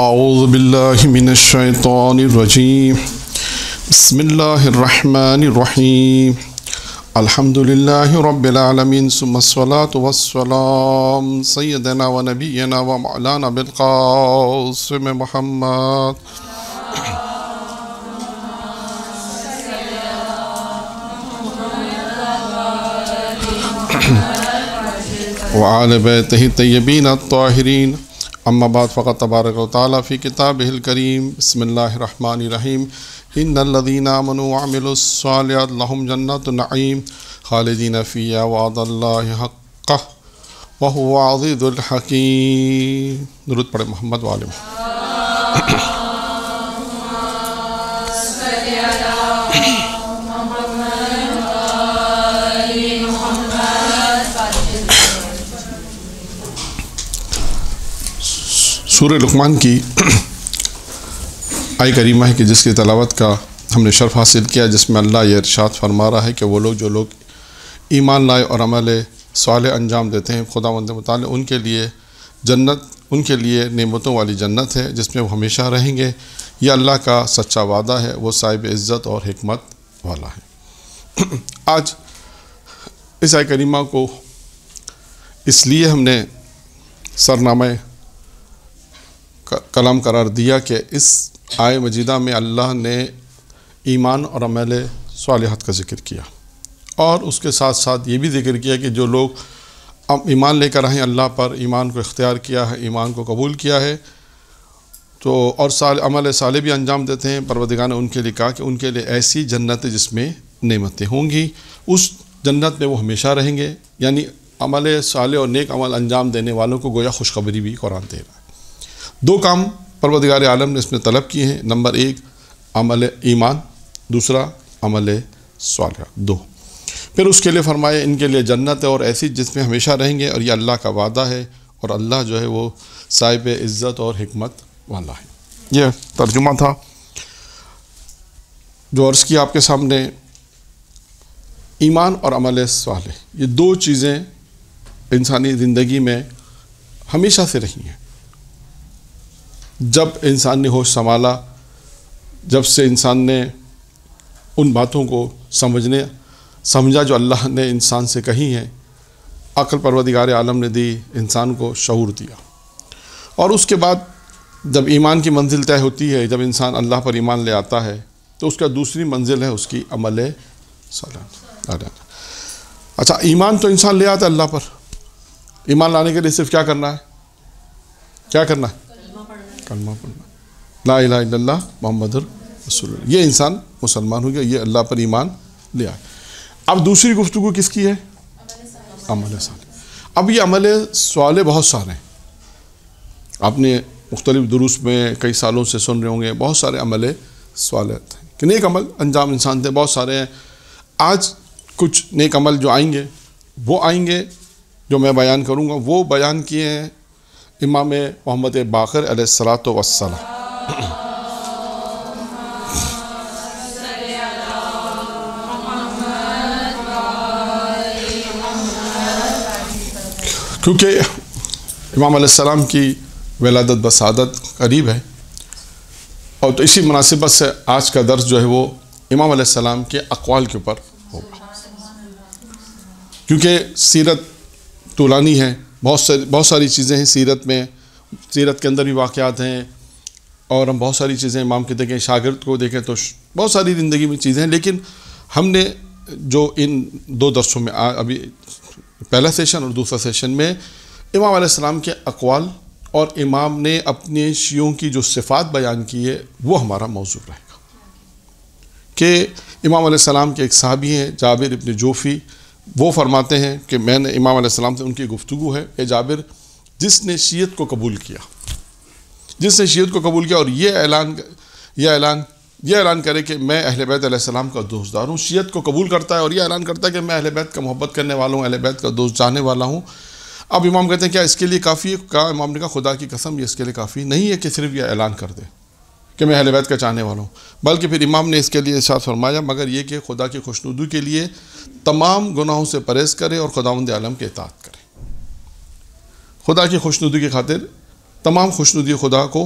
أعوذ بالله من الشيطان الرجيم بسم الله الرحمن الرحيم الحمد لله رب العالمين ثم الصلاة والسلام سيدنا ونبينا ومعلانا بالقاسم محمد وعلى بيته الطيبين الطاهرين अम्माबाद फ़क़त तबारक ताली किताब हिल करीम बसमीम इनदीनामनवामिलम जन्नत नईम खालदीन फ़िया वादल्लाक़ वह वाजिदुलहकी दुरुद पड़े मोहम्मद वालम सूर्य लकमान की आय करीमा है कि जिसकी तलावत का हमने शर्फ हासिल किया जिसमें अल्लाह ये इरशाद फरमा रहा है कि वो लोग जो लोग ईमान लाए और अमल साल अंजाम देते हैं खुदा मंद मताल उनके लिए जन्नत उनके लिए नेमतों वाली जन्नत है जिसमें वो हमेशा रहेंगे यह अल्लाह का सच्चा वादा है वो साहिब इज़्ज़त और हमत वाला है आज इस आय करीमा को इसलिए हमने सरनामा कलाम करार दिया कि इस आय मजीदा में अल्लाह ने ईमान और अमल सालहत का ज़िक्र किया और उसके साथ साथ ये भी ज़िक्र किया कि जो लोग ईमान लेकर आए अल्लाह पर ईमान को इख्तियार किया है ईमान को कबूल किया है तो और साल अमल साले भी अंजाम देते हैं परवदगा ने उनके लिए कहा कि उनके लिए ऐसी जन्नत जिसमें नमतें होंगी उस जन्नत में वो हमेशा रहेंगे यानी अमल साले और नेक अमल अंजाम देने वालों को गोया खुशखबरी भी कुरान दे रहा है दो काम परवदगार आलम ने इसमें तलब किए हैं नंबर एक अमल ईमान दूसरा अमल साल दो फिर उसके लिए फरमाए इनके लिए जन्नत है और ऐसी जिसमें हमेशा रहेंगे और ये अल्लाह का वादा है और अल्लाह जो है वो साहिब इज़्ज़त और हमत वाला है यह तर्जुमा था जो अर्ज़ किया आपके सामने ईमान और अमल साल ये दो चीज़ें इंसानी ज़िंदगी में हमेशा से रही हैं जब इंसान ने होश संभाला जब से इंसान ने उन बातों को समझने समझा जो अल्लाह ने इंसान से कही हैं अकल परवदिगार आलम ने दी इंसान को शूर दिया और उसके बाद जब ईमान की मंजिल तय होती है जब इंसान अल्लाह पर ईमान ले आता है तो उसका दूसरी मंजिल है उसकी अमल सलाम अच्छा ईमान तो इंसान ले आता है अल्लाह पर ईमान लाने के लिए सिर्फ क्या करना है क्या करना है कलमा पढ़ना ला इला मोहम्मद रसूल ये इंसान मुसलमान हो गया ये अल्लाह पर ईमान ले आए अब दूसरी गुफ्तु किसकी है अमल साल अब ये अमल सवाल बहुत सारे हैं आपने मुख्तलिफ दुरुस्त में कई सालों से सुन रहे होंगे बहुत सारे अमल सवाल हैं कि नेक अमल अंजाम इंसान थे बहुत सारे हैं आज कुछ नेक अमल जो आएंगे वो आएंगे जो मैं बयान करूँगा वो बयान किए हैं इमाम मोहम्मद बाखर सलात वसल क्योंकि इमाम सलाम की वलादत बसादत करीब है और तो इसी मुनासिबत से आज का दर्ज जो है वो इमाम सलाम के अकवाल के ऊपर होगा क्योंकि सीरत तोलानी है बहुत सारी बहुत सारी चीज़ें हैं सीरत में सीरत के अंदर भी वाक़ात हैं और हम बहुत सारी चीज़ें इमाम के देखें शागिर्द को देखें तो बहुत सारी ज़िंदगी में चीज़ें हैं लेकिन हमने जो इन दो दरसों में आ, अभी पहला सेशन और दूसरा सेशन में इमाम आसमाम के अकवाल और इमाम ने अपने शियों की जो सिफात बयान की है वो हमारा मौजू रहेगा कि इमाम के एक सहाबी हैं जाबिर इबन जोफ़ी वो फरमाते हैं कि मैंने इमाम अलैहिस्सलाम से उनकी गुफ्तु है ए जाबिर जिसने शीयत को कबूल किया जिसने शीयत को कबूल किया और ये ऐलान यह ऐलान यह ऐलान करे कि मैं अहल बैतम का दोस्तदार हूँ शीयत को कबूल करता है और यह ऐलान करता है कि मैं अहल बैत का मोहब्बत करने वाला हूँ अहल बैत का दोस्त जाने वाला हूँ अब इमाम कहते हैं क्या इसके लिए काफ़ी है कहा इमाम ने कहा खुदा की कसम ये इसके लिए काफ़ी नहीं है कि सिर्फ यह ऐलान कर दे कि मैं अहलवैत का चाहने वाला हूँ बल्कि फिर इमाम ने इसके लिए इशात फरमाया मगर ये कि खुदा की खुशनुदू के लिए तमाम गुनाहों से परहेज़ करें और खुदावंद आलम के अतात करें खुदा की खुशनुदी की खातिर तमाम खुशनुदी खुदा को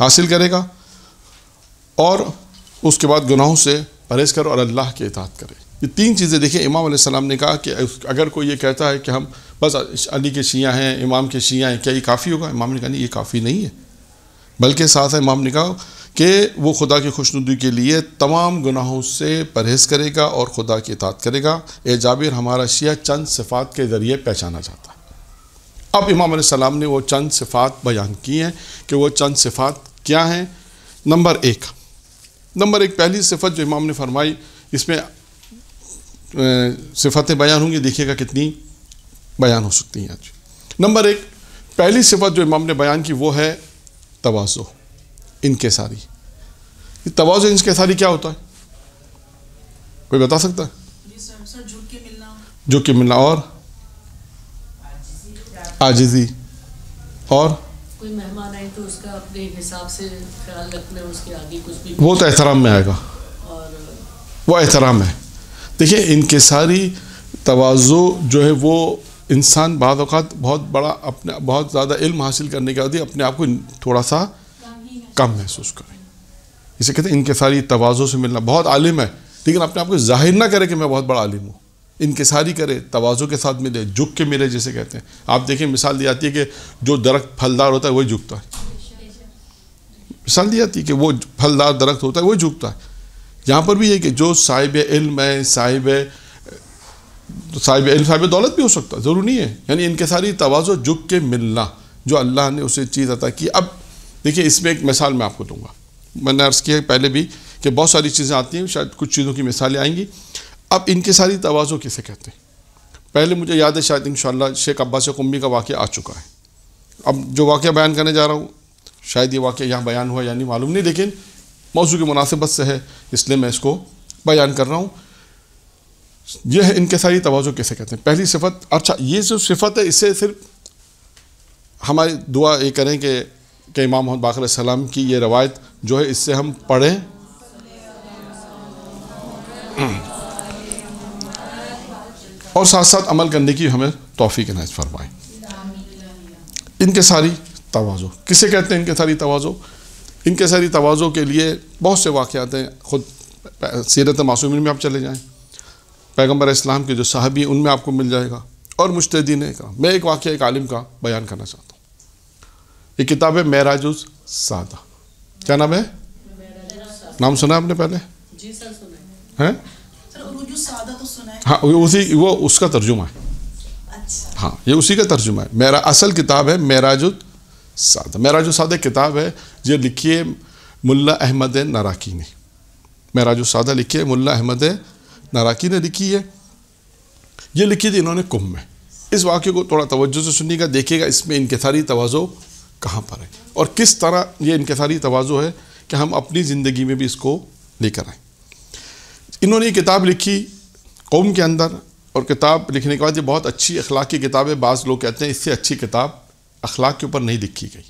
हासिल करेगा और उसके बाद गुनाहों से परहेज़ करो और अल्लाह के अतात करें ये तीन चीज़ें देखिए इमाम सलाम ने कहा कि अगर कोई ये कहता है कि हम बस अली के शिया हैं इमाम के शिया हैं क्या ये काफ़ी होगा इमाम ने कहा नहीं ये काफ़ी नहीं है बल्कि साथ है इमाम ने कहा कि वो खुदा की खुशनुदी के लिए तमाम गुनाहों से परहेज़ करेगा और खुदा की इतात करेगा ए जाबिर हमारा शिया चंद सिफात के ज़रिए पहचाना जाता है अब इमाम सलाम ने वो चंद सिफात बयान की हैं कि वो चंद सिफात क्या हैं नंबर एक नंबर एक पहली सिफत जो इमाम ने फरमाई इसमें सिफतें बयान होंगी देखिएगा कितनी बयान हो सकती हैं आज नंबर एक पहली सिफत जो इमाम ने बयान की वो है तोज़ो इनकेसारी ये तोज़ो इनकेसारी क्या होता है कोई बता सकता है झुक के मिलना और आजिजी और तो वो तो एहतराम में आएगा और वो एहतराम है देखिए इनके सारी तोज़ो जो है वो इंसान बाद बहुत बड़ा अपने बहुत ज़्यादा इल्म हासिल करने के बाद अपने आप को थोड़ा सा कम महसूस करें इसे कहते हैं इनके सारी तोज़ों से मिलना बहुत आलिम है लेकिन अपने आप को जाहिर ना करें कि मैं बहुत बड़ा आलिम हूँ इनके सारी करे तोज़ों के साथ मिले झुक के मिले जैसे कहते हैं आप देखिए मिसाल दी जाती है कि जो दरख्त फलदार होता है वही झुकता है मिसाल दी जाती है कि वो फलदार दरख्त होता है वही झुकता है यहाँ पर भी ये कि जो साहिब इल्म है साहिब तो साहिब इन साहिब दौलत भी हो सकता ज़रूरी नहीं है यानी इनके सारी तोज़ो झुक के मिलना जो अल्लाह ने उसे चीज़ अता की अब देखिए इसमें एक मिसाल मैं आपको दूंगा मैंने अर्ज़ किया पहले भी कि बहुत सारी चीज़ें आती हैं शायद कुछ चीज़ों की मिसालें आएंगी अब इनके सारी तोज़ो किसे कहते हैं पहले मुझे याद है शायद इन शेख अब्बास कुम्बी का वाक़ आ चुका है अब जो वाक़ बयान करने जा रहा हूँ शायद ये वाक़ यहाँ बयान हुआ यानी मालूम नहीं लेकिन मौजू की मुनासिबत से है इसलिए मैं इसको बयान कर रहा हूँ यह है इनकसारी तोज़ो कैसे कहते हैं पहली सिफत अच्छा ये जो सिफत है इससे सिर्फ हमारी दुआ ये करें कि के इमाम मोहम्मद बाकर की ये रवायत जो है इससे हम पढ़ें और साथ साथ अमल करने की हमें तोफ़ी के नायज फरमाएं इनके सारी तोज़ो किसे कहते हैं इनके सारी तोज़ो इनके सारी तोज़ो के लिए बहुत से वाक़ हैं ख़ुद सीरत मासूमिन में आप चले जाएँ पैगम्बर इस्लाम के जो साहबी हैं उनमें आपको मिल जाएगा और मुश्तदीन का मैं एक वाक्य एक आलिम का बयान करना चाहता हूँ ये किताब है महराजुज सादा क्या नाम है नाम सुना आपने पहले जी सर सुना है, तो है? हाँ उसी वो उसका तर्जुमा है अच्छा। हाँ ये उसी का तर्जुमा है मेरा असल किताब है मेराजुद सादा मेराजुद सादा किताब है जो लिखी है मुला अहमद नराकी ने मेराजुद सादा लिखी है मुला अहमद नाराकी ने लिखी है ये लिखी थी इन्होंने कुंभ में इस वाक्य को थोड़ा तवज्जो से सुनिएगा देखिएगा इसमें इनकेसारी तोज़ो कहाँ पर है और किस तरह ये इनकेसारी तोज़ो है कि हम अपनी ज़िंदगी में भी इसको लेकर आए इन्होंने ये किताब लिखी कौम के अंदर और किताब लिखने के बाद ये बहुत अच्छी अखलाक की किताब है बाज़ लोग कहते हैं इससे अच्छी किताब अखलाक के ऊपर नहीं लिखी गई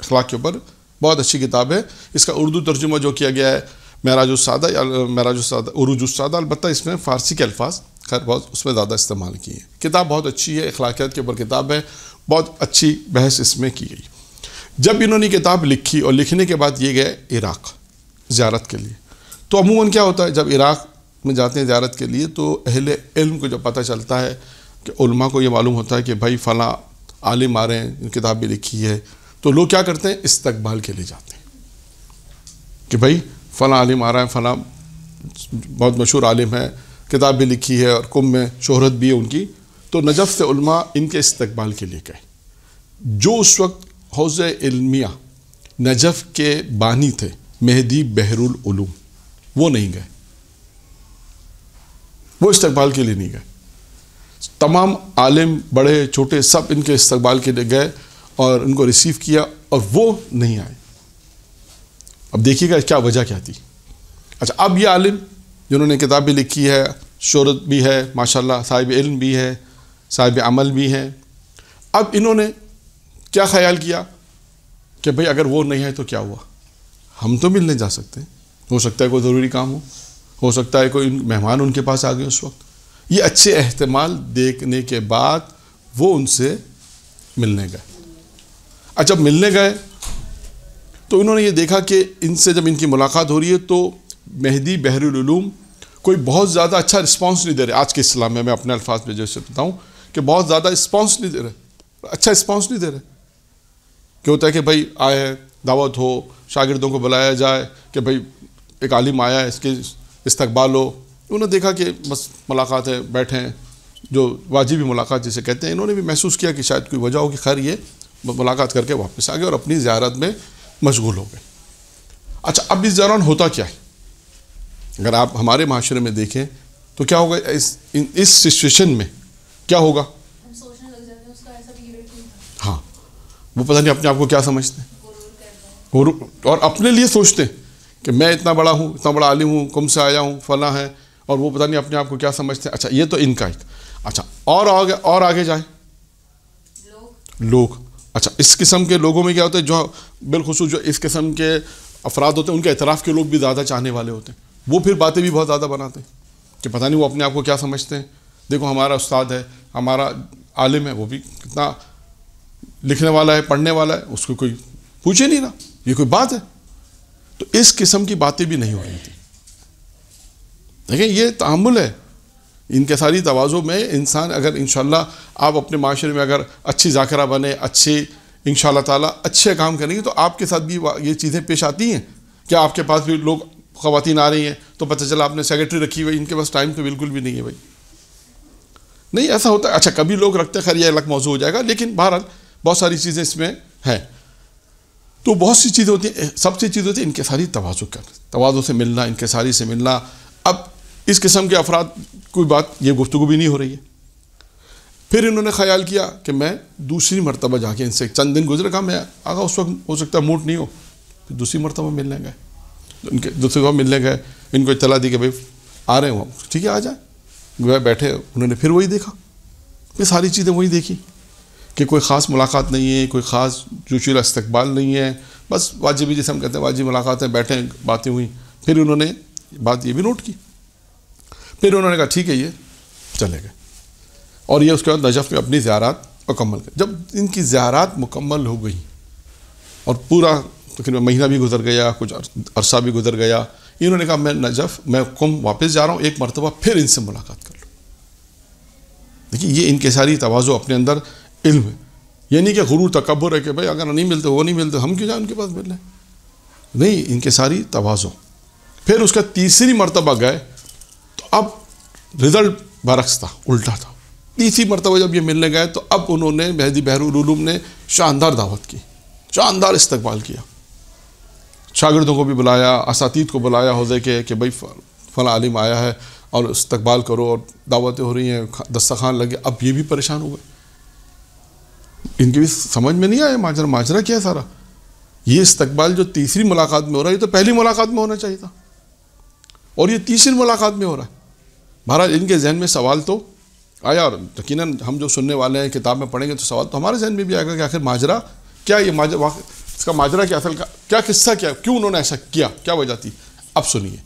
अखलाक के ऊपर बहुत अच्छी किताब है इसका उर्दू तर्जुमा जो किया गया है महराजुसादा महराजुसादा उरूजुसादा अलबत् इसमें फ़ारसी के अल्फाज खैर बहुत उसमें ज़्यादा इस्तेमाल किए हैं किताब बहुत अच्छी है अखलाकियात के ऊपर किताब है बहुत अच्छी बहस इसमें की गई जब इन्होंने किताब लिखी और लिखने के बाद ये गए इराक़ ज़्यारत के लिए तो अमूमन क्या होता है जब इराक़ में जाते हैं ज़्यारत के लिए तो अहल इल्म को जब पता चलता है कि उलमा को ये मालूम होता है कि भाई फ़लाँ आलिम आ रहे हैं किताब भी लिखी है तो लोग क्या करते हैं इस्तबाल के लिए जाते हैं कि भाई फ़लाँ आलिम आ रहा है फ़ला बहुत मशहूर आलिम है किताब भी लिखी है और कुंभ में शहरत भी है उनकी तो नजफ़ से इनके इस्तबाल के लिए गए जो उस वक्त हौज़ इल्मिया नजफ़ के बानी थे मेहदी बहरुलूम वो नहीं गए वो इस्तबाल के लिए नहीं गए तमाम आलिम बड़े छोटे सब इनके इस्तबाल के लिए गए और उनको रिसीव किया और वो नहीं आए अब देखिएगा क्या वजह क्या थी अच्छा अब ये आलिम जिन्होंने किताबें लिखी है शहरत भी है माशाल्लाह साहिब इल्म भी है साहिब अमल भी हैं अब इन्होंने क्या ख्याल किया कि भाई अगर वो नहीं है तो क्या हुआ हम तो मिलने जा सकते हैं हो सकता है कोई ज़रूरी काम हो हो सकता है कोई मेहमान उनके पास आ गए उस वक्त ये अच्छे अहतमाल देखने के बाद वो उनसे मिलने गए अच्छा मिलने गए तो इन्होंने ये देखा कि इनसे जब इनकी मुलाकात हो रही है तो मेहदी बहरूम कोई बहुत ज़्यादा अच्छा रिस्पॉन्स नहीं दे रहे आज के इस्लाम में मैं अपने अल्फाज में जैसे बताऊँ कि बहुत ज़्यादा रिस्पॉन्स नहीं दे रहे अच्छा रिस्पॉन्स नहीं दे रहे क्यों होता है कि भाई आए दावत हो शागिदों को बुलाया जाए कि भाई एक आलिम आया है इसके इस्तबाल हो उन्होंने देखा कि बस मुलाकात है हैं जो वाजिबी मुलाकात जिसे कहते हैं इन्होंने भी महसूस किया कि शायद कोई वजह हो कि खैर ये मुलाकात करके वापस आ गए और अपनी ज्यारत में मशगूल हो गए अच्छा अब इस दौरान होता क्या है अगर आप हमारे माशरे में देखें तो क्या होगा इस इन, इस सिचुएशन में क्या होगा हाँ वो पता नहीं अपने आप को क्या समझते हैं और अपने लिए सोचते हैं कि मैं इतना बड़ा हूँ इतना बड़ा आलिम हूँ कम से आया हूँ फला है और वो पता नहीं अपने आप को क्या समझते हैं अच्छा ये तो इनका एक अच्छा और आगे और आगे जाए लोग अच्छा इस किस्म के लोगों में क्या होता है जो बिलखसूस जो इस किस्म के अफराद होते हैं उनके अतराफ़ के लोग भी ज़्यादा चाहने वाले होते हैं वो फिर बातें भी बहुत ज़्यादा बनाते हैं कि पता नहीं वो अपने आप को क्या समझते हैं देखो हमारा उस्ताद है हमारा आलिम है वो भी कितना लिखने वाला है पढ़ने वाला है उसको कोई पूछे नहीं ना ये कोई बात है तो इस किस्म की बातें भी नहीं हो रही थी देखिए ये तहमुल है इनके सारी तोज़ों में इंसान अगर इन आप अपने माशरे में अगर अच्छी जाकरा बने अच्छे इन ताला अच्छे काम करेंगे तो आपके साथ भी ये चीज़ें पेश आती हैं क्या आपके पास भी लोग ख़वान आ रही हैं तो पता चला आपने सेक्रेटरी रखी हुई इनके पास टाइम तो बिल्कुल भी नहीं है भाई नहीं ऐसा होता अच्छा कभी लोग रखते खैर यह अलग मौजूद हो जाएगा लेकिन बहरहाल बहुत सारी चीज़ें इसमें हैं तो बहुत सी चीज़ें होती हैं सबसे चीज़ होती है इनके सारी तोज़ु करना तोज़ु से मिलना इनके सारी से मिलना अब इस किस्म के अफराद कोई बात ये गुफ्तु भी नहीं हो रही है फिर इन्होंने ख्याल किया कि मैं दूसरी मरतबा जाके इनसे चंद दिन गुजरे कहा मैं आगा उस वक्त हो सकता है मूड नहीं हो फिर दूसरी मरतबा मिलने गए तो इनके दूसरी बार मिलने गए इनको इतला दी कि भाई आ रहे हो आप ठीक है आ जाए वह बैठे उन्होंने फिर वही देखा ये सारी चीज़ें वही देखी कि कोई ख़ास मुलाकात नहीं है कोई ख़ास जोशीला इस्तबाल नहीं है बस वाजिबी जैसे हम कहते हैं वाजिब मुलाकातें बैठे बातें हुई फिर उन्होंने बात ये भी नोट की फिर उन्होंने कहा ठीक है ये चले गए और ये उसके बाद नजफ़ में अपनी ज्यारत मुकम्मल कर जब इनकी ज़्यारात मुकम्मल हो गई और पूरा तकरीबन महीना भी गुजर गया कुछ अरसा भी गुजर गया इन्होंने कहा मैं नजफ़ मैं कुम वापस जा रहा हूँ एक मरतबा फिर इनसे मुलाकात कर लूँ देखिए ये इनके सारी तोज़ो अपने अंदर इल्म है ये नहीं कि गुरू तकबर है कि भाई अगर नहीं मिलते वो नहीं मिलते हम क्यों जाए उनके पास मिलने नहीं इनके सारी तोज़ो फिर उसका तीसरी मरतबा गए अब रिजल्ट बरक्स था उल्टा था तीसरी मरतबा जब ये मिलने गए तो अब उन्होंने मेहदी बहरूम ने शानदार दावत की शानदार इस्तकबाल किया शागिदों को भी बुलाया असातीत को बुलाया हौजे के कि भाई फला आलिम आया है और इस्तकबाल करो और दावतें हो रही हैं दस्तखान लगे अब ये भी परेशान हो गए इनकी भी समझ में नहीं आया माजरा माजरा क्या है सारा ये इस्तकबाल जो तीसरी मुलाकात में हो रहा है ये तो पहली मुलाकात में होना चाहिए था और ये तीसरी मुलाकात में हो रहा है महाराज इनके जहन में सवाल तो आया और यकीन हम जो सुनने वाले हैं किताब में पढ़ेंगे तो सवाल तो हमारे जहन में भी आएगा कि आखिर माजरा क्या ये माजरा इसका माजरा क्या असल का क्या किस्सा क्या क्यों उन्होंने ऐसा किया क्या वजह थी अब सुनिए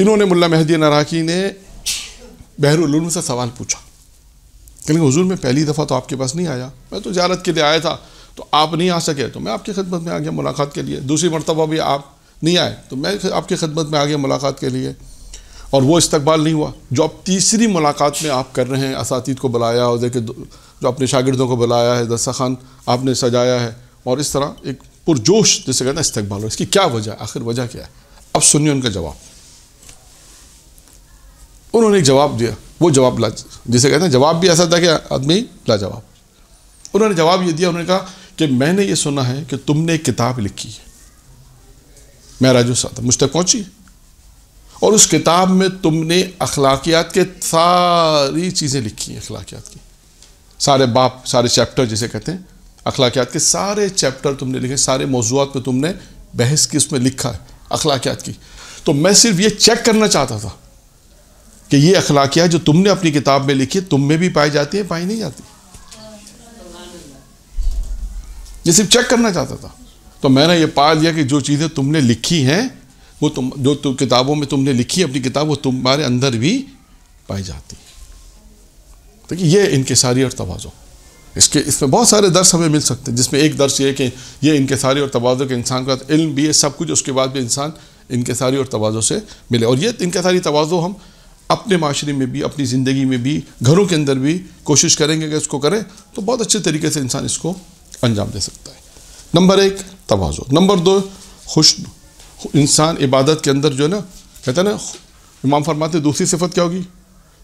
इन्होंने मुल्ला मेहदी नराकी ने बहरुल से सवाल पूछा कहने हजूर में पहली दफ़ा तो आपके पास नहीं आया मैं तो ज्यारत के लिए आया था तो आप नहीं आ सके तो मैं आपकी खदमत में आ गया मुलाकात के लिए दूसरी मरतबा भी आप नहीं आए तो मैं आपकी खदमत में आ गया मुलाकात के लिए और वो इस्तबाल नहीं हुआ जो आप तीसरी मुलाकात में आप कर रहे हैं असातीत को बुलाया और देखे जो अपने शागिदों को बुलाया है खान आपने सजाया है और इस तरह एक पुरजोश जिसे कहते हैं इस्तबाल हो इसकी क्या वजह आखिर वजह क्या है अब सुनिए उनका जवाब उन्होंने एक जवाब दिया वो जवाब ला जिसे कहते हैं जवाब भी ऐसा था कि आदमी लाजवाब उन्होंने जवाब ये दिया उन्होंने कहा कि मैंने ये सुना है कि तुमने किताब लिखी है मैं राजू साहब मुझ तक पहुँची और उस किताब में तुमने अखलाकियात के सारी चीज़ें लिखी हैं अखलाकियात की सारे बाप सारे चैप्टर जिसे कहते हैं अखलाकियात के सारे चैप्टर तुमने लिखे सारे मौजूद पर तुमने बहस की उसमें लिखा है अखलाकियात की तो मैं सिर्फ ये चेक करना चाहता था कि ये अखलाकियात जो तुमने अपनी किताब में लिखी है तुम में भी पाई जाती है पाई नहीं जाती ये सिर्फ चेक करना चाहता था तो मैंने ये पा लिया कि जो चीज़ें तुमने लिखी हैं वो तुम जो तुम किताबों में तुमने लिखी अपनी किताब वो तुम्हारे अंदर भी पाई जाती देखिए तो ये इनकसारी और तोज़ो इसके इसमें बहुत सारे दर्स हमें मिल सकते हैं जिसमें एक दर्श ये कि ये सारी और तोज़ो के इंसान का इल्म भी है सब कुछ उसके बाद भी इंसान सारी और तोज़ो से मिले और ये सारी तोज़ो हम अपने माशरे में भी अपनी ज़िंदगी में भी घरों के अंदर भी कोशिश करेंगे अगर इसको करें तो बहुत अच्छे तरीके से इंसान इसको अंजाम दे सकता है नंबर एक तोज़ो नंबर दो खुशनु इंसान इबादत के अंदर जो है ना कहते हैं ना इमाम फरमाते दूसरी सिफत क्या होगी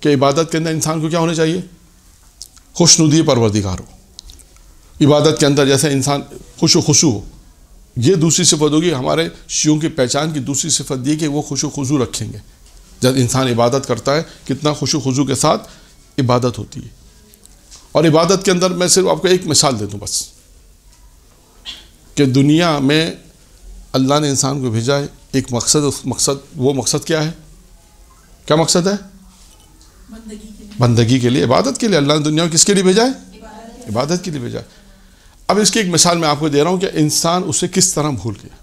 कि इबादत के अंदर इंसान को क्या होना चाहिए खुशनुदी परवरदिगार हो इबादत के अंदर जैसे इंसान खुश खुशु हो ये दूसरी सिफत होगी हमारे शियों की पहचान की दूसरी सिफत ये कि वो खुश खुशू रखेंगे जब इंसान इबादत करता है कितना खुश खुशू के साथ इबादत होती है और इबादत के अंदर मैं सिर्फ आपको एक मिसाल दे दूँ बस कि दुनिया में अल्लाह ने इंसान को भेजा है एक मकसद उस मकसद वो मकसद क्या है क्या मकसद है बंदगी के लिए इबादत के लिए अल्लाह ने दुनिया को किसके लिए भेजा है इबादत के लिए भेजा है अब इसकी एक मिसाल मैं आपको दे रहा हूँ कि इंसान उसे किस तरह भूल गया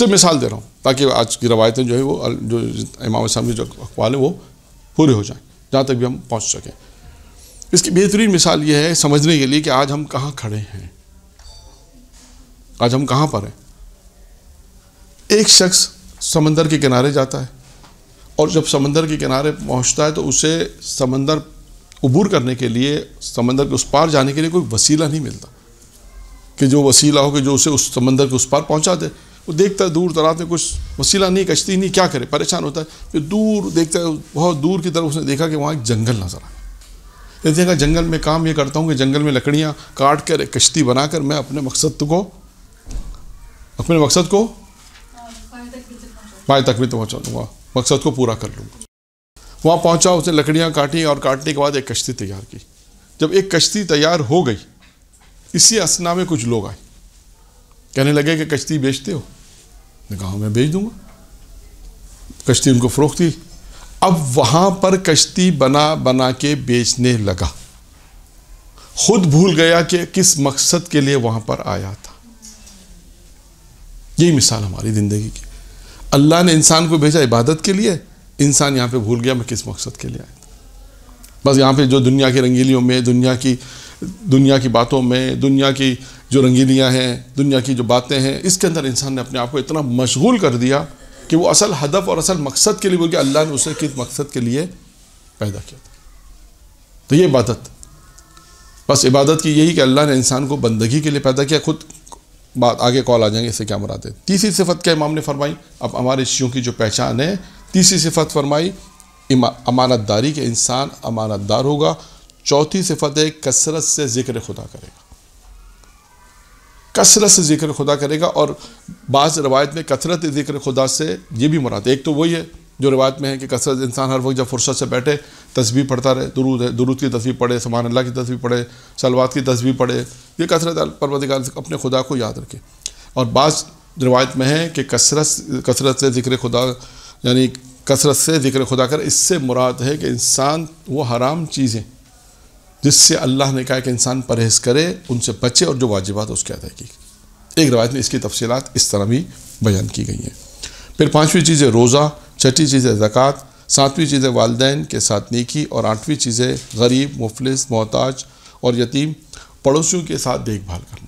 सिर्फ मिसाल दे रहा हूँ ताकि आज की रवायतें जो है वो जो इमाम साहब के जो अकवाल हैं वो पूरे हो जाएँ जहाँ तक भी हम पहुँच सकें इसकी बेहतरीन मिसाल ये है समझने के लिए कि आज हम कहाँ खड़े हैं आज हम कहाँ पर हैं एक शख्स समंदर के किनारे जाता है और जब समंदर के किनारे पहुंचता है तो उसे समंदर उबूर करने के लिए समंदर के उस पार जाने के लिए कोई वसीला नहीं मिलता कि जो वसीला हो कि जो उसे उस समंदर के उस पार पहुंचा दे वो देखता है दूर दराज में कुछ वसीला नहीं कश्ती नहीं क्या करे परेशान होता है फिर दूर देखता है बहुत दूर की तरफ उसने देखा कि वहाँ एक जंगल नज़र आया कहते देखा जंगल में काम ये करता हूँ कि जंगल में लकड़ियाँ काट कर कश्ती बनाकर मैं अपने मकसद को अपने मकसद को माए तक भी तो पहुँचा लूँगा मकसद को पूरा कर लूँगा वहाँ पहुँचा उसने लकड़ियाँ काटी और काटने के बाद एक कश्ती तैयार की जब एक कश्ती तैयार हो गई इसी असना में कुछ लोग आए कहने लगे कि कश्ती बेचते हो कहा हाँ, मैं बेच दूंगा कश्ती उनको फरोख दी अब वहाँ पर कश्ती बना बना के बेचने लगा खुद भूल गया कि किस मकसद के लिए वहाँ पर आया था यही मिसाल हमारी ज़िंदगी की अल्लाह ने इंसान को भेजा इबादत के लिए इंसान यहाँ पे भूल गया मैं किस मकसद के लिए आया बस यहाँ पे जो दुनिया की रंगीलियों में दुनिया की दुनिया की बातों में दुनिया की जो रंगीलियाँ हैं दुनिया की जो बातें हैं इसके अंदर इंसान ने अपने आप को इतना मशगूल कर दिया कि वो असल हदफ और असल मकसद के लिए बोल के अल्लाह ने उसे किस मकसद के लिए पैदा किया था तो ये इबादत बस इबादत की यही कि अल्लाह ने इंसान को बंदगी के लिए पैदा किया खुद बात आगे कॉल आ जाएंगे इससे क्या मुराद है तीसरी सिफत क्या इमाम ने फरमाई अब हमारे शियों की जो पहचान है तीसरी सिफत फरमाई अमानत दारी के इंसान अमानत दार होगा चौथी सिफत है कसरत से ज़िक्र खुदा करेगा कसरत से ज़िक्र खुदा करेगा और बाज़ रवायत में कसरत ज़िक्र खुदा से ये भी मुराद है एक तो वही है जो रिवायत में है कि कसरत इंसान हर वक्त जब फुर्सत से बैठे तस्वीर पढ़ता रहे दुरूद है दुरूद की तस्वीर पढ़े समान अल्लाह की तस्वीर पढ़े सलवात की तस्वीर पढ़े ये कसरत परवतिकार से अपने खुदा को याद रखे और बाज़ रवायत में है कि कसरत कसरत से ज़िक्र खुदा यानी कसरत से ज़िक्र खुदा कर इससे मुराद है कि इंसान वो हराम चीज़ें जिससे अल्लाह ने कहा कि इंसान परहेज़ करे उनसे बचे और जो वाजिबात उसकी की एक रवायत में इसकी तफसीत इस तरह भी बयान की गई हैं फिर पाँचवीं चीज़ है रोज़ा छठी चीज़ है ज़क़़त सातवीं चीज़ है वालदेन के साथ नेकी और आठवीं चीज़ है गरीब मुफलिस मोहताज और यतीम पड़ोसियों के साथ देखभाल करना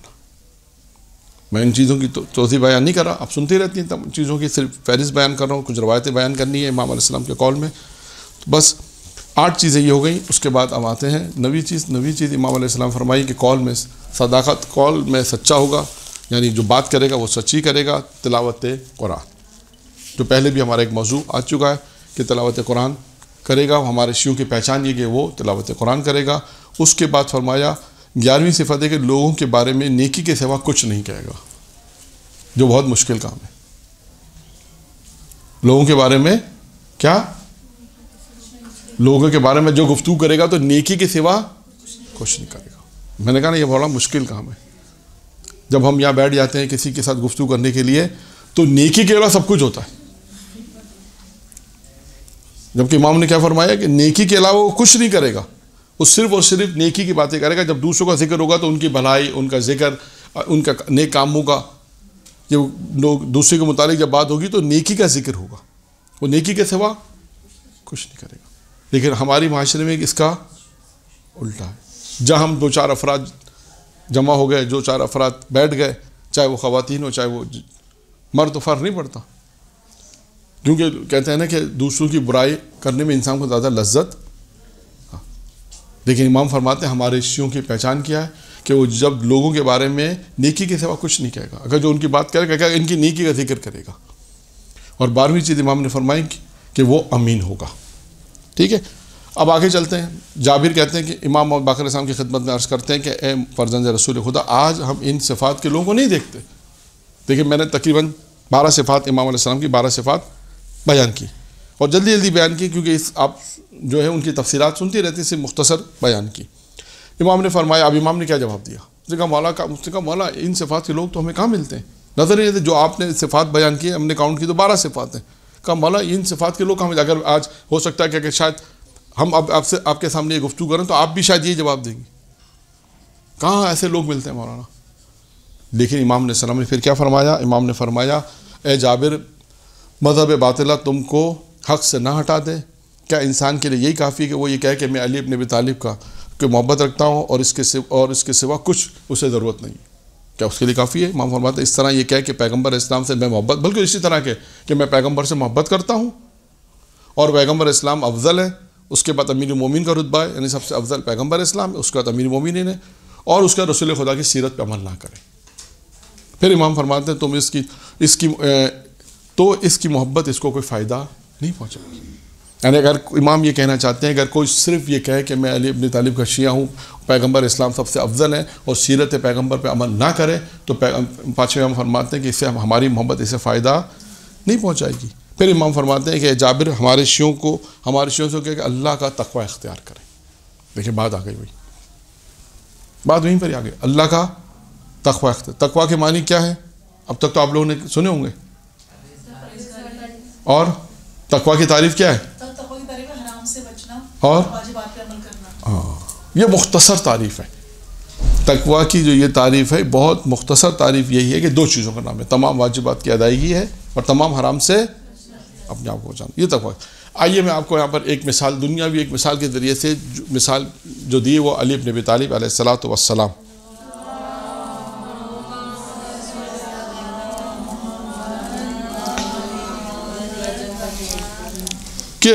मैं इन चीज़ों की तो-, चौथी बयान नहीं कर रहा आप सुनते रहती हैं तब चीज़ों की सिर्फ फहरिस्त बयान कर रहा हूँ कुछ रवायतें बयान करनी है इमाम के कॉल में तो बस आठ चीज़ें ये हो गई उसके बाद अब आते हैं नवी चीज़ नवी चीज़ इमाम फरमाई कि कॉल में सदाकत कॉल में सच्चा होगा यानी जो बात करेगा वो सच्ची करेगा तिलावत कुरान जो पहले भी हमारा एक मौजू आ चुका है कि तलावत कुरान करेगा हमारे शियों की पहचान ये कि वो तलावत कुरान करेगा उसके बाद फरमाया ग्यारहवीं सिफत है कि लोगों के बारे में नेकी के सिवा कुछ नहीं कहेगा जो बहुत मुश्किल काम है लोगों के बारे में क्या लोगों के बारे में जो गुफ्तु करेगा तो नेकी के सिवा कुछ नहीं करेगा मैंने कहा ना ये बड़ा मुश्किल काम है जब हम यहाँ बैठ जाते हैं किसी के साथ गुफ्तु करने के लिए तो नेकी के अलावा सब कुछ होता है जबकि इमाम ने क्या फरमाया कि नेकी के अलावा वो कुछ नहीं करेगा वो सिर्फ और सिर्फ नेकी की बातें करेगा जब दूसरों का जिक्र होगा तो उनकी भलाई उनका जिक्र उनका नेक कामों का जब लोग दूसरे के मुतालिक जब बात होगी तो नेकी का जिक्र होगा वो नेकी के सिवा कुछ नहीं करेगा लेकिन हमारी माशरे में इसका उल्टा है जहाँ हम दो चार अफराद जमा हो गए दो चार अफराद बैठ गए चाहे वो ख़वान हो चाहे वो मर्द तो फ़र्क नहीं पड़ता क्योंकि कहते हैं ना कि दूसरों की बुराई करने में इंसान को ज़्यादा लज्जत हाँ। लेकिन इमाम फरमाते हैं हमारे ऋषियों की पहचान किया है कि वो जब लोगों के बारे में नेकी के सिवा कुछ नहीं कहेगा अगर जो उनकी बात करेगा क्या इनकी नेकी का जिक्र करेगा और बारहवीं चीज़ इमाम ने फरमाई कि वो अमीन होगा ठीक है अब आगे चलते हैं जाबिर कहते हैं कि इमाम और बाकर इस्लाम की खिदमत में अर्ज़ करते हैं कि ए फर्जंद रसूल खुदा आज हम इन सिफ़ात के लोगों को नहीं देखते देखिए मैंने तकरीबन बारह सिफ़ात इमाम की बारह सिफ़ात बयान की और जल्दी जल्दी बयान की क्योंकि इस आप जो है उनकी तफसीत सुनती रहती सिर्फ मुख्तसर बयान की इमाम ने फरमाया अब इमाम ने क्या जवाब दिया उसने कहा मौला का उसने कहा मौला इन सिफात के लोग तो हमें कहाँ मिलते हैं नजर नहीं आते जो आपने सिफात बयान किए हमने काउंट की तो बारह सिफात हैं कहा मौला इन सिफात के लोग कहाँ मिलते अगर आज हो सकता है क्या कि शायद हम अब आपसे आपके सामने ये गुफ्तु करें तो आप भी शायद ये जवाब देंगे कहाँ ऐसे लोग मिलते हैं मौलाना लेकिन इमाम ने सलाम ने फिर क्या फरमाया इमाम ने फरमाया ए जाबिर मजहब बातिला तुमको हक से ना हटा दे क्या इंसान के लिए यही काफ़ी है कि वो ये कहे कि मैं अली नबी तालिब का कि मोहब्बत रखता हूँ और इसके सिव, और इसके सिवा कुछ उसे ज़रूरत नहीं क्या उसके लिए काफ़ी है माम फरमाते इस तरह ये कह कि पैगम्बर इस्लाम से मैं मोहब्बत बल्कि इसी तरह के कि मैं पैगम्बर से मोहब्बत करता हूँ और पैगम्बर इस्लाम अफजल है उसके बाद अमीर मोमिन का रुतबा है यानी सबसे अफजल पैगम्बर इस्लाम है उसके बाद अमीर मोमिन है और उसका रसूल खुदा की सीरत पर अमल ना करें फिर इमाम फरमाते हैं तुम इसकी इसकी तो इसकी मोहब्बत इसको कोई फ़ायदा नहीं पहुँचाएगी यानी अगर इमाम ये कहना चाहते हैं अगर कोई सिर्फ ये कहे कि मैं अली अपनी तालीब का शिया हूँ पैगम्बर इस्लाम सबसे अफजल है और सीरत पैगम्बर पर अमल ना करे तो पाँचवें इमाम फरमाते हैं कि इससे हमारी मोहब्बत इसे फ़ायदा नहीं पहुँचाएगी फिर इमाम फरमाते हैं कि जाबिर हमारे शियों को हमारे शियों से कह अल्लाह का तकवा इख्तियार करें देखिए बात आ गई वही बात वहीं पर ही आ गई अल्लाह का तकवा तकवा के मानी क्या है अब तक तो आप लोगों ने सुने होंगे और तकवा की तारीफ क्या है और हाँ। ये मुख्तसर तारीफ है तकवा की जो ये तारीफ है बहुत मुख्तसर तारीफ यही है कि दो चीज़ों का नाम है तमाम वाजिबात की अदायगी है और तमाम हराम से अपने आप को जान ये तकवा आइए मैं आपको यहाँ पर एक मिसाल दुनिया भी एक मिसाल के ज़रिए से जो, मिसाल जो दी वो अलीब नबी तालिब सलात वसलाम कि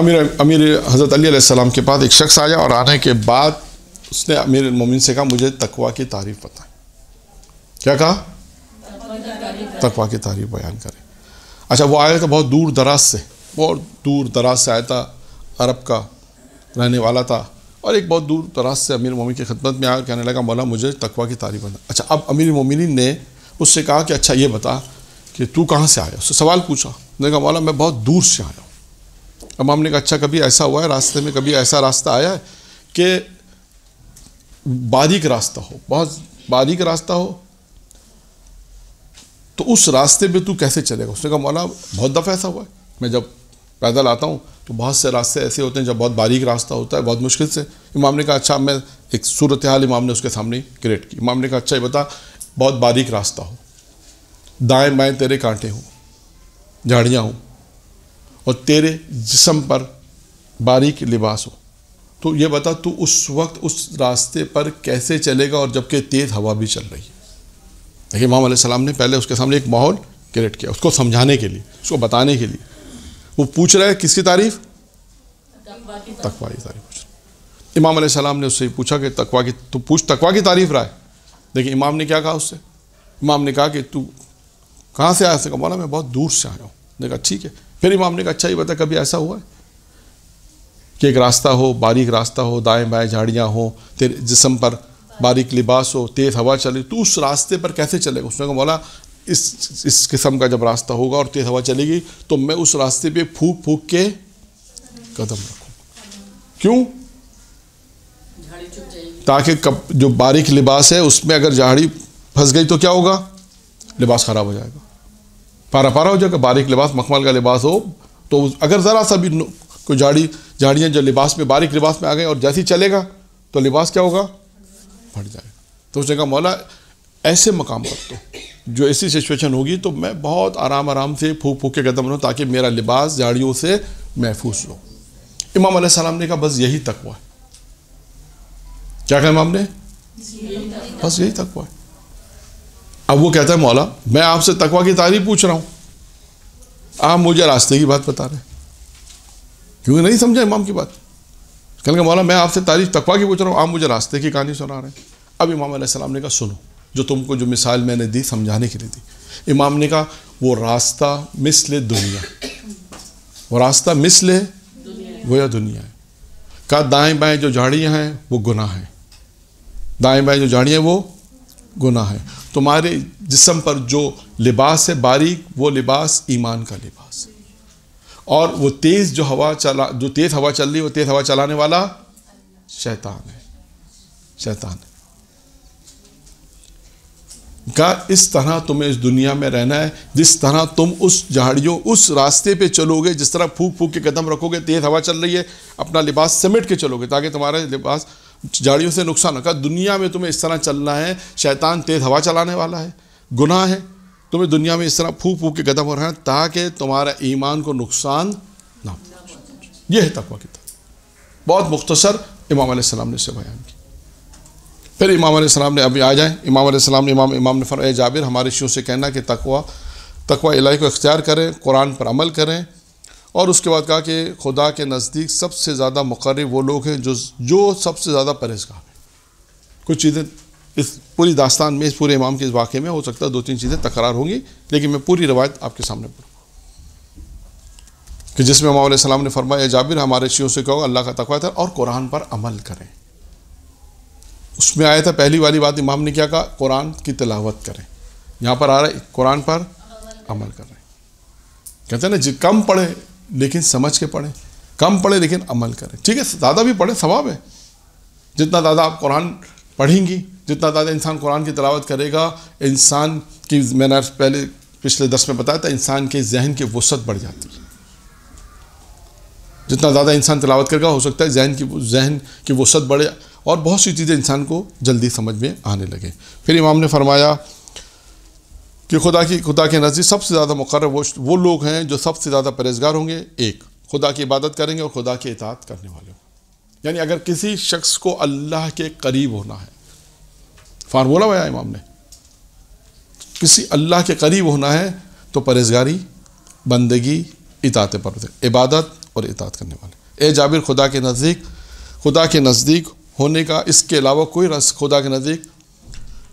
अमीर अमीर हज़रत अली सलाम के पास एक शख्स आया और आने के बाद उसने अमीर मोमिन से कहा मुझे तकवा की तारीफ़ बताएं क्या कहा तकवा की तारीफ़ बयान करें अच्छा वो आया था बहुत दूर दराज से बहुत दूर दराज से आया था अरब का रहने वाला था और एक बहुत दूर दराज से अमीर मोमिन की खदमत में आया कहने लगा मौला मुझे तकवा की तारीफ़ बताए अच्छा अब अमीर मोमिन ने उससे कहा कि अच्छा ये बता कि तू कहाँ से आया उससे सवाल पूछा उसने कहा मौला मैं बहुत दूर से आया इमाम ने कहा अच्छा कभी ऐसा हुआ है रास्ते में कभी ऐसा रास्ता आया है कि बारीक रास्ता हो बहुत बारीक रास्ता हो तो उस रास्ते पे तू कैसे चलेगा उसने कहा मौला बहुत दफ़ा ऐसा हुआ है मैं जब पैदल आता हूँ तो बहुत से रास्ते ऐसे होते हैं जब बहुत बारीक रास्ता होता है बहुत मुश्किल से इमाम ने कहा अच्छा मैं एक सूरत हाल इमाम ने उसके सामने क्रिएट की इमाम ने कहा अच्छा ये बता बहुत बारीक रास्ता हो दाएं बाएं तेरे कांटे हों झाड़ियाँ हों और तेरे जिसम पर बारीक लिबास हो तो ये बता तू उस वक्त उस रास्ते पर कैसे चलेगा और जबकि तेज़ हवा भी चल रही है देखिए इमाम सलाम ने पहले उसके सामने एक माहौल क्रिएट किया उसको समझाने के लिए उसको बताने के लिए वो पूछ रहा है किसकी तारीफ तकवा की तारीफ पूछ इमाम सलाम ने उससे पूछा कि तकवा की तू पूछ तकवा की तारीफ रहा है देखिए इमाम ने क्या कहा उससे इमाम ने कहा कि तू कहाँ से आया से कहा मैं बहुत दूर से आया हूँ देखा ठीक है फिर इमाम ने कहा अच्छा ही बता कभी ऐसा हुआ है कि एक रास्ता हो बारीक रास्ता हो दाएं बाएं झाड़ियाँ हो तेरे जिसम पर बारीक लिबास हो तेज़ हवा चले तो उस रास्ते पर कैसे चलेगा उसने कहा बोला इस इस किस्म का जब रास्ता होगा और तेज़ हवा चलेगी तो मैं उस रास्ते पे फूक फूक के कदम रखूँ क्यों ताकि कब जो बारीक लिबास है उसमें अगर झाड़ी फंस गई तो क्या होगा लिबास ख़राब हो जाएगा पारा पारा हो जाएगा बारीक लिबास मखमल का लिबास हो तो अगर ज़रा सा भी कोई झाड़ी झाड़ियाँ जो लिबास में बारीक लिबास में आ गए और जैसे ही चलेगा तो लिबास क्या होगा फट जाएगा तो जगह मौला ऐसे मकाम पर तो जो ऐसी सिचुएशन होगी तो मैं बहुत आराम आराम से फूक फूक के कदम रहूँ ताकि मेरा लिबास झाड़ियों से महफूज हो इमाम सलाम ने कहा बस यही तकवा है क्या कहा इमाम ने बस यही तकवा है अब वो कहता है मौला मैं आपसे तकवा की तारीफ पूछ रहा हूँ आप मुझे रास्ते की बात बता रहे हैं क्योंकि नहीं समझा इमाम की बात कहने का मौला मैं आपसे तारीफ तकवा की पूछ रहा हूँ आप मुझे रास्ते की कहानी सुना रहे हैं अब इमाम सलाम ने कहा सुनो जो तुमको जो मिसाल मैंने दी समझाने के लिए दी इमाम ने कहा वो रास्ता मिसले दुनिया वो रास्ता वो या दुनिया है कहा दाएं बाएं जो झाड़ियाँ हैं वो गुनाह है दाएं बाएं जो झाड़ियाँ वो गुनाह है तुम्हारे जिसम पर जो लिबास है बारीक वो लिबास ईमान का लिबास है और वो तेज़ जो हवा चला जो तेज़ हवा चल रही है वो तेज़ हवा चलाने वाला शैतान है शैतान है का इस तरह तुम्हें इस दुनिया में रहना है जिस तरह तुम उस झाड़ियों उस रास्ते पे चलोगे जिस तरह फूक फूक के कदम रखोगे तेज़ हवा चल रही है अपना लिबास समेट के चलोगे ताकि तुम्हारा लिबास झाड़ियों से नुकसान होगा दुनिया में तुम्हें इस तरह चलना है शैतान तेज़ हवा चलाने वाला है गुनाह है तुम्हें दुनिया में इस तरह फूक फूक के कदम हैं ताकि तुम्हारा ईमान को नुकसान ना हो ये है तकवा की तरफ बहुत मुख्तसर इमाम सलाम ने इसे बयान की फिर इमाम सलाम ने अभी आ जाए इमाम सलाम ने इमाम इमाम ने फ़रमाया जाबिर हमारे शो से कहना कि तकवा तकवा इलाही को इख्तियार करें कुरान पर अमल करें और उसके बाद कहा कि खुदा के नज़दीक सबसे ज़्यादा मुकर वो लोग हैं जो जो सबसे ज़्यादा परहेजगार हैं कुछ चीज़ें इस पूरी दास्तान में इस पूरे इमाम के इस वाक़े में हो सकता है दो तीन चीज़ें तकरार होंगी लेकिन मैं पूरी रवायत आपके सामने पढ़ूँ कि जिसमें सलाम ने फरमाया जाबिर हमारे शियों से कहो अल्लाह का तकवा था तो और कुरान पर अमल करें उसमें आया था पहली वाली बात इमाम ने क्या कहा कुरान की तलावत करें यहाँ पर आ रहा है कुरान पर अमल करें कहते हैं ना जी कम पढ़े लेकिन समझ के पढ़ें कम पढ़े लेकिन अमल करें ठीक है ज़्यादा भी पढ़े स्वभाव है जितना ज़्यादा आप कुरान पढ़ेंगी जितना ज़्यादा इंसान कुरान की तलावत करेगा इंसान की मैंने पहले पिछले दस में बताया था इंसान के जहन की वसत बढ़ जाती है जितना ज़्यादा इंसान तलावत करेगा हो सकता है जहन की जहन की वसत बढ़े और बहुत सी चीज़ें इंसान को जल्दी समझ में आने लगे फिर इमाम ने फरमाया कि खुदा की खुदा के नज़दीक सबसे ज़्यादा मुकर वो वो लोग हैं जो सबसे ज़्यादा परहेजगार होंगे एक खुदा की इबादत करेंगे और खुदा की इतात करने वाले होंगे यानी अगर किसी शख्स को अल्लाह के करीब होना है फार्मूला बनाया इमाम ने किसी अल्लाह के करीब होना है तो परहेजगारी बंदगी इतात पर इबादत और इतात करने वाले ए जाबिर खुदा के नज़दीक खुदा के नज़दीक होने का इसके अलावा कोई रस खुदा के नज़दीक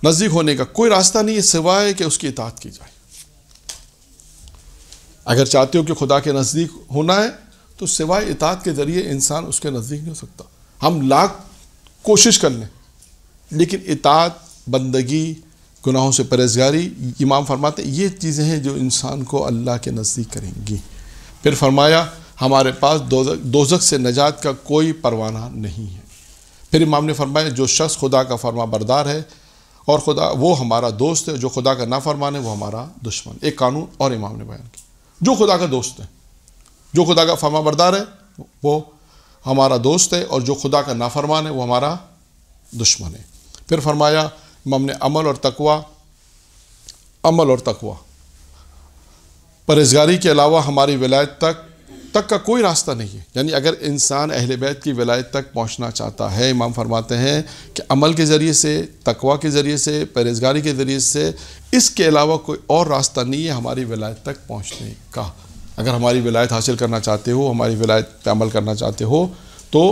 नज़दीक होने का कोई रास्ता नहीं है सिवाय कि उसकी इतात की जाए अगर चाहते हो कि खुदा के नज़दीक होना है तो सिवाय इतात के ज़रिए इंसान उसके नज़दीक नहीं हो सकता हम लाख कोशिश कर लें लेकिन इतात बंदगी गुनाहों से परहेजगारी इमाम फरमाते ये चीज़ें हैं जो इंसान को अल्लाह के नज़दीक करेंगी फिर फरमाया हमारे पास दोजक दोजक से नजात का कोई परवाना नहीं है फिर इमाम ने फरमाया जो शख्स खुदा का फरमा बरदार है और खुदा वो हमारा दोस्त है जो खुदा का नाफरमान है वो हमारा दुश्मन एक कानून और इमाम ने बयान किया जो खुदा का दोस्त है जो खुदा का फर्मा बरदार है वो हमारा दोस्त है और जो खुदा का नाफरमान है वो हमारा दुश्मन है फिर फरमाया इमाम ने अमल और तकवा अमल और तकवा परहेजगारी के अलावा हमारी विलायत तक तक का कोई रास्ता नहीं है यानी अगर इंसान अहल बैत की विलायत तक पहुंचना चाहता है इमाम फरमाते हैं कि अमल के ज़रिए से तकवा के ज़रिए से परहेजगारी के ज़रिए से इसके अलावा कोई और रास्ता नहीं है हमारी विलायत तक पहुंचने का अगर हमारी विलायत हासिल करना चाहते हो हमारी विलायत पर अमल करना चाहते हो तो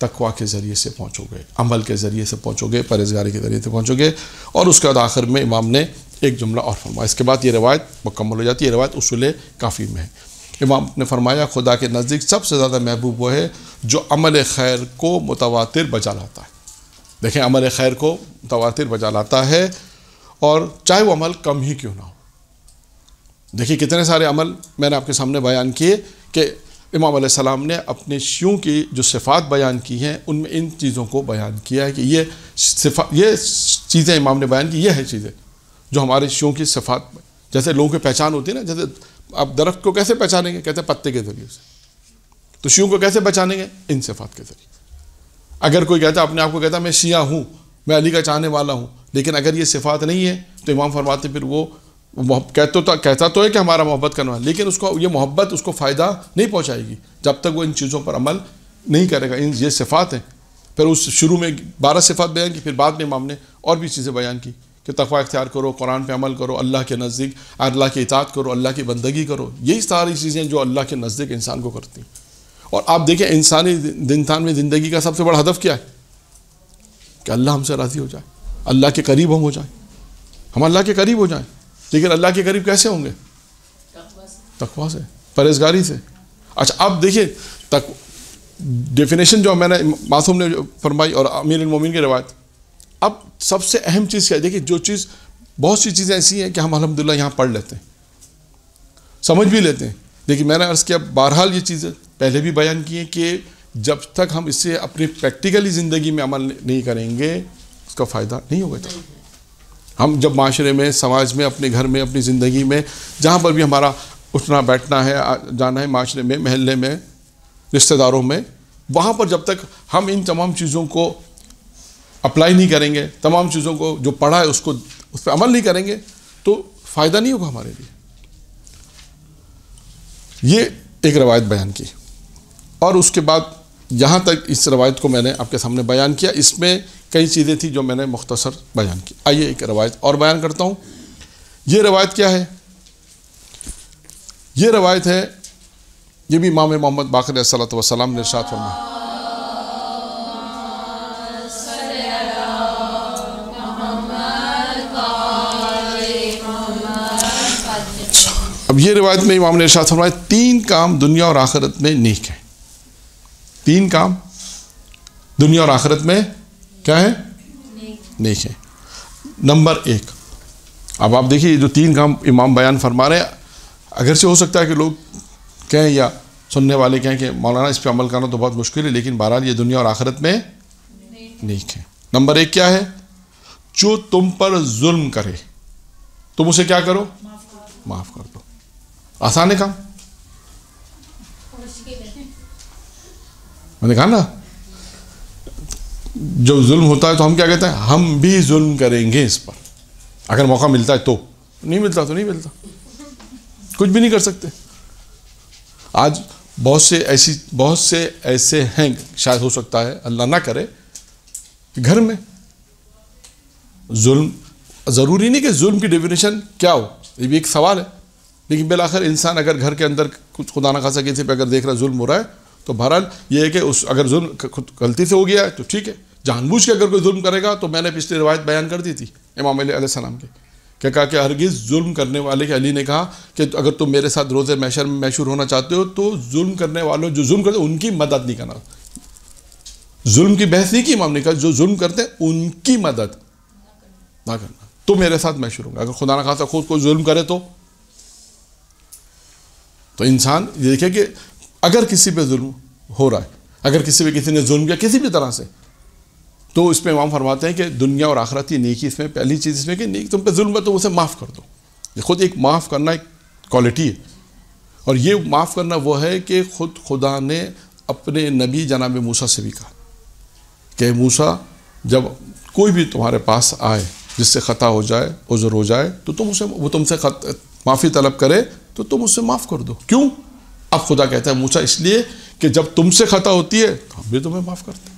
तकवा के ज़रिए से पहुँचोगे अमल के ज़रिए से पहुँचोगे परहेजगारी के ज़रिए से पहुँचोगे और उसके बाद आखिर में इमाम ने एक जुमला और फरमाया इसके बाद ये रवायत मुकम्मल हो जाती है रवायत उसूल काफ़ी में है इमाम ने फरमाया खुदा के नज़दीक सबसे ज़्यादा महबूब वो है जो अमल खैर को मुतवातिर बजा लाता है देखें अमल खैर को मुतवातिर बजा लाता है और चाहे वो अमल कम ही क्यों ना हो देखिए कितने सारे अमल मैंने आपके सामने बयान किए कि इमाम सलाम ने अपने शियों की जो सिफ़ात बयान की हैं उनमें इन चीज़ों को बयान किया है कि ये सिफा ये चीज़ें इमाम ने बयान की ये है चीज़ें जो हमारे शियों की सिफ़ात जैसे लोगों की पहचान होती है ना जैसे आप दरख्त को कैसे पहचानेंगे कहते हैं पत्ते के जरिए से तो शियों को कैसे पहचानेंगे इन सिफात के जरिए अगर कोई कहता अपने आप को कहता मैं शिया हूँ मैं अली का चाहने वाला हूँ लेकिन अगर ये सिफात नहीं है तो इमाम फरमाते फिर वो कहते तो कहता तो है कि हमारा मोहब्बत करना है लेकिन उसको ये मोहब्बत उसको फ़ायदा नहीं पहुँचाएगी जब तक वो इन चीज़ों पर अमल नहीं करेगा इन ये सिफात हैं फिर उस शुरू में बारह सिफात बयान की फिर बाद में इमाम ने और भी चीज़ें बयान की कि तखवा इख्तियार करो कुरान पे अमल करो अल्लाह के नज़दीक अल्लाह की इतात करो अल्लाह की बंदगी करो यही सारी चीज़ें जो अल्लाह के नज़दीक इंसान को करती हैं और आप देखें इंसानी दिनतान में ज़िंदगी का सबसे बड़ा हदफ क्या है कि अल्लाह हमसे राज़ी हो जाए अल्लाह के करीब हम हो जाए हम अल्लाह के करीब हो जाएँ लेकिन अल्लाह के करीब कैसे होंगे तकवा से परहेजगारी से अच्छा आप देखिए तक डेफिनेशन जो मैंने मासूम ने फरमाई और अमीर उमिन की रवायत अब सबसे अहम चीज़ क्या है देखिए जो चीज़ बहुत सी चीज़ें ऐसी हैं कि हम अलहमदिल्ला यहाँ पढ़ लेते हैं समझ भी लेते हैं देखिए मैंने अर्ज़ किया बहरहाल ये चीज़ें पहले भी बयान किए कि जब तक हम इसे अपनी प्रैक्टिकली ज़िंदगी में अमल नहीं करेंगे उसका फ़ायदा नहीं होगा तब हम जब माशरे में समाज में अपने घर में अपनी ज़िंदगी में जहाँ पर भी हमारा उठना बैठना है जाना है माशरे में महल्ले में रिश्तेदारों में वहाँ पर जब तक हम इन तमाम चीज़ों को अप्लाई नहीं करेंगे तमाम चीज़ों को जो पढ़ा है उसको उस पर अमल नहीं करेंगे तो फ़ायदा नहीं होगा हमारे लिए ये एक रवायत बयान की और उसके बाद यहाँ तक इस रवायत को मैंने आपके सामने बयान किया इसमें कई चीज़ें थी जो मैंने मुख्तसर बयान की आइए एक रवायत और बयान करता हूँ ये रवायत क्या है ये रवायत है ये भी इमाम मोहम्मद बाकर सलात वसलाम ने इर्शाद फरमाया अब ये रिवायत में इमाम ने शाह फरमाए तीन काम दुनिया और आखिरत में नेक है तीन काम दुनिया और आखिरत में क्या है नेक है नंबर एक अब आप देखिए जो तीन काम इमाम बयान फरमा रहे हैं अगर से हो सकता है कि लोग कहें या सुनने वाले कहें कि मौलाना इस पर अमल करना तो बहुत मुश्किल है लेकिन बहरहाल ये दुनिया और आखिरत में नेक है नंबर एक क्या है जो तुम पर जुल्म करे तुम उसे क्या करो माफ़ कर दो आसान है काम मैंने कहा ना जो जुल्म होता है तो हम क्या कहते हैं हम भी जुल्म करेंगे इस पर अगर मौका मिलता है तो नहीं मिलता तो नहीं मिलता कुछ भी नहीं कर सकते आज बहुत से ऐसी बहुत से ऐसे हैं शायद हो सकता है अल्लाह ना करे घर में जुल्म ज़रूरी नहीं कि जुल्म की डेफिनेशन क्या हो ये भी एक सवाल है लेकिन बिलाखिर इंसान अगर घर के अंदर कुछ खुदा ना खासा किसी पर अगर देख रहा जुल्म हो रहा है तो बहरहाल ये है कि उस अगर जुल्म खुद गलती से हो गया है तो ठीक है जानबूझ के अगर कोई जुल्म करेगा तो मैंने पिछली रवायत बयान कर दी थी इमाम सलाम के क्या कहा कि हरगिज़ जुल्म करने वाले के अली ने कहा कि अगर तुम मेरे साथ रोजे मैशर में मशहूर होना चाहते हो तो जुल्म करने वालों जो जुल्म करते उनकी मदद नहीं करना जुल्म की बहस नहीं की इमाम ने कहा जो जुल्म करते हैं उनकी मदद ना करना तो मेरे साथ मशहूर होगा अगर खुदा ना खासा खुद को जुल्म करे तो तो इंसान ये देखे कि अगर किसी पे जुल्म हो रहा है अगर किसी पे किसी ने जुल्म किया किसी भी तरह से तो इस पर इमाम फरमाते हैं कि दुनिया और आखरत की नेकी इसमें पहली चीज़ इसमें कि नेक तुम पे जुल्म है तो उसे माफ़ कर दो ये खुद एक माफ़ करना एक क्वालिटी है और ये माफ़ करना वो है कि खुद खुदा ने अपने नबी जनाब मूसा से भी कहा कि मूसा जब कोई भी तुम्हारे पास आए जिससे ख़ता हो जाए उज़र हो जाए तो तुम उसे वो तुमसे माफ़ी तलब करे तो तुम उससे माफ़ कर दो क्यों अब खुदा कहता है मूसा इसलिए कि जब तुमसे खता होती है तो हम भी तुम्हें माफ़ करते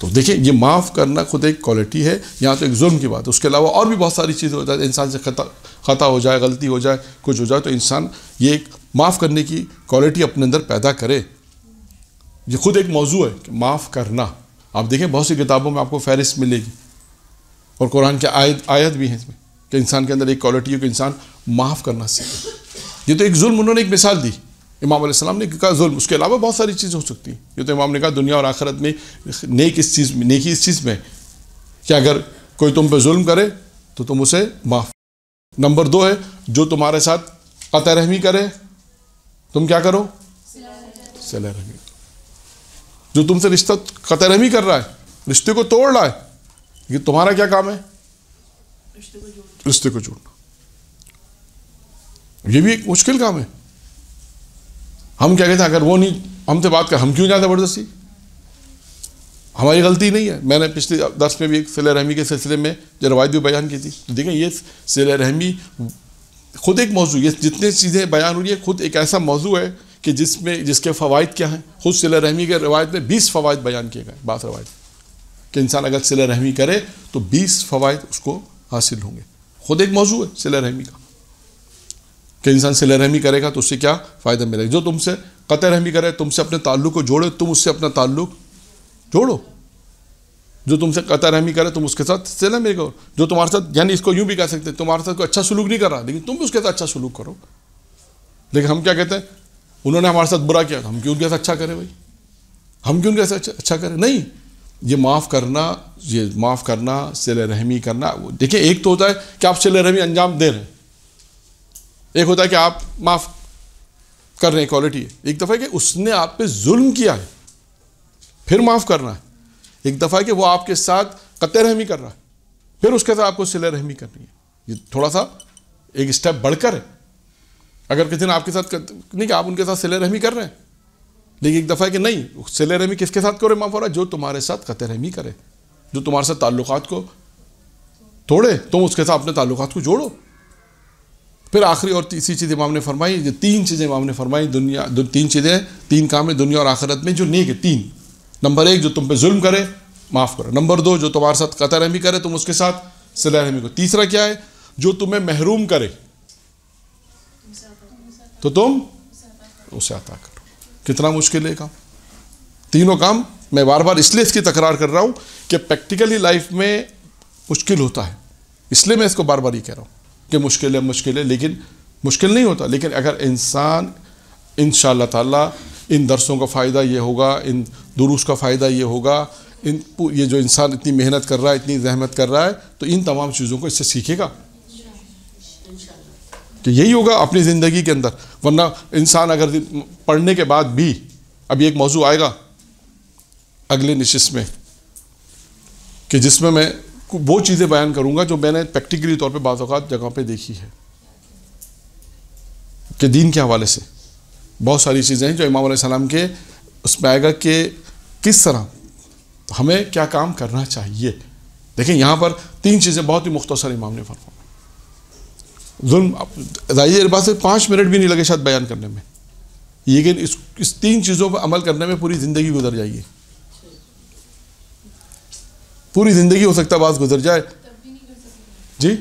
तो देखिए ये माफ़ करना खुद एक क्वालिटी है यहाँ तो एक जुर्म की बात है उसके अलावा और भी बहुत सारी चीज़ें हो जाती इंसान से खता खता हो जाए गलती हो जाए कुछ हो जाए तो इंसान ये एक माफ़ करने की क्वालिटी अपने अंदर पैदा करे ये खुद एक मौजू है कि माफ़ करना आप देखें बहुत सी किताबों में आपको फहरिस्त मिलेगी और कुरान के आयत आयत भी हैं इसमें कि तो इंसान के अंदर एक क्वालिटी हो कि इंसान माफ़ करना सीखे ये तो एक जुल्म उन्होंने एक मिसाल दी इमाम सलाम ने कहा जुल्म उसके अलावा बहुत सारी चीज़ें हो सकती हैं ये तो इमाम ने कहा दुनिया और आखिरत में नेक इस चीज़ में नेकी इस चीज़ में कि अगर कोई तुम पर जुल्म करे तो तुम उसे माफ़ नंबर दो है जो तुम्हारे साथ कत रहमी करे तुम क्या करो सिला रहमी जो तुमसे रिश्ता कत रहमी कर रहा है रिश्ते को तोड़ रहा है ये तुम्हारा क्या काम है रिश्ते को जोड़ना ये भी एक मुश्किल काम है हम क्या कहते हैं अगर वो नहीं हमसे तो बात कर हम क्यों जाए ज़बरदस्ती हमारी गलती नहीं है मैंने पिछले दस में भी एक सिले रहमी के सिलसिले में जो रवायत भी बयान की थी तो देखें ये सिले रहमी खुद एक मौजू ये जितने चीज़ें बयान हो रही है खुद एक ऐसा मौजू है कि जिसमें जिसके फ़वाद क्या हैं खुद सिले रहमी के रवायत में बीस फ़वाद बयान किए गए बात रवायत कि इंसान अगर सिले रहमी करे तो बीस फ़वाद उसको हासिल होंगे खुद एक मौजू है सिला रहमी का कि इंसान सिला रहमी करेगा तो उससे क्या फ़ायदा मिलेगा जो तुमसे कत रहमी करे तुमसे अपने ताल्लुक को जोड़े तुम उससे अपना ताल्लुक जोड़ो जो तुमसे कत रहमी करे तुम उसके साथ सिला मिल करो जो तुम्हारे साथ यानी इसको यूँ भी कह सकते तुम्हारे साथ कोई अच्छा सलूक नहीं कर रहा लेकिन तुम भी उसके साथ अच्छा सलूक करो लेकिन हम क्या कहते हैं उन्होंने हमारे साथ बुरा किया तो हम क्यों उनके साथ अच्छा करें भाई हम क्यों उनके साथ अच्छा, अच्छा करें नहीं ये माफ़ करना ये माफ़ करना सिल रहमी करना देखिए एक तो होता है कि आप सिल रहमी अंजाम दे रहे हैं एक होता है कि आप माफ़ कर रहे हैं क्वालिटी है एक दफ़ा है कि उसने आप पे जुल्म किया है फिर माफ़ करना है एक दफ़ा है कि वो आपके साथ कत रहमी कर रहा है फिर उसके साथ आपको सिल रहमी करनी है ये थोड़ा सा एक स्टेप बढ़कर है अगर किसी ने आपके साथ नहीं कि आप उनके साथ सिल रहमी कर रहे हैं लेकिन एक दफ़ा कि नहीं सिले रहमी किसके साथ करे माफ़ हो जो तुम्हारे साथ क़त रहमी करे जो तुम्हारे साथ ताल्लुक को तोड़े तुम तो उसके साथ अपने ताल्लुक को जोड़ो फिर आखिरी और तीसरी चीज़ इमाम ने फरमाई जो तीन चीज़ें इमाम ने फरमाई दुनिया दु, तीन चीज़ें तीन काम है दुनिया और आखिरत में जो नेक है तीन नंबर एक जो तुम पे जुल्म करे माफ़ करो नंबर दो जो तुम्हारे साथ कतर रहमी करे तुम उसके साथ सिला रहमी करो तीसरा क्या है जो तुम्हें महरूम करे तो तुम उसे अता करो कितना मुश्किल है काम तीनों काम मैं बार बार इसलिए इसकी तकरार कर रहा हूँ कि प्रैक्टिकली लाइफ में मुश्किल होता है इसलिए मैं इसको बार बार ही कह रहा हूँ कि मुश्किल है मुश्किल है लेकिन मुश्किल नहीं होता लेकिन अगर इंसान इन ताला इन दरसों का फ़ायदा ये होगा इन दुरुस का फ़ायदा ये होगा इन ये जो इंसान इतनी मेहनत कर रहा है इतनी जहमत कर रहा है तो इन तमाम चीज़ों को इससे सीखेगा कि यही होगा अपनी ज़िंदगी के अंदर वरना इंसान अगर पढ़ने के बाद भी अभी एक मौजू आएगा अगले नशिस में कि जिसमें मैं वो चीज़ें बयान करूँगा जो मैंने प्रैक्टिकली तौर पे बाज़ात जगह पे देखी है कि दीन के हवाले से बहुत सारी चीज़ें हैं जो इमाम सलाम के उसमें आएगा कि किस तरह हमें क्या काम करना चाहिए देखें यहाँ पर तीन चीज़ें बहुत ही मुख्तसर इमाम ने फरमा जुल्म जाहिर बात से पाँच मिनट भी नहीं लगे शायद बयान करने में लेकिन इस इस तीन चीज़ों पर अमल करने में पूरी ज़िंदगी गुजर जाएगी पूरी ज़िंदगी हो सकता बात गुजर जाए जी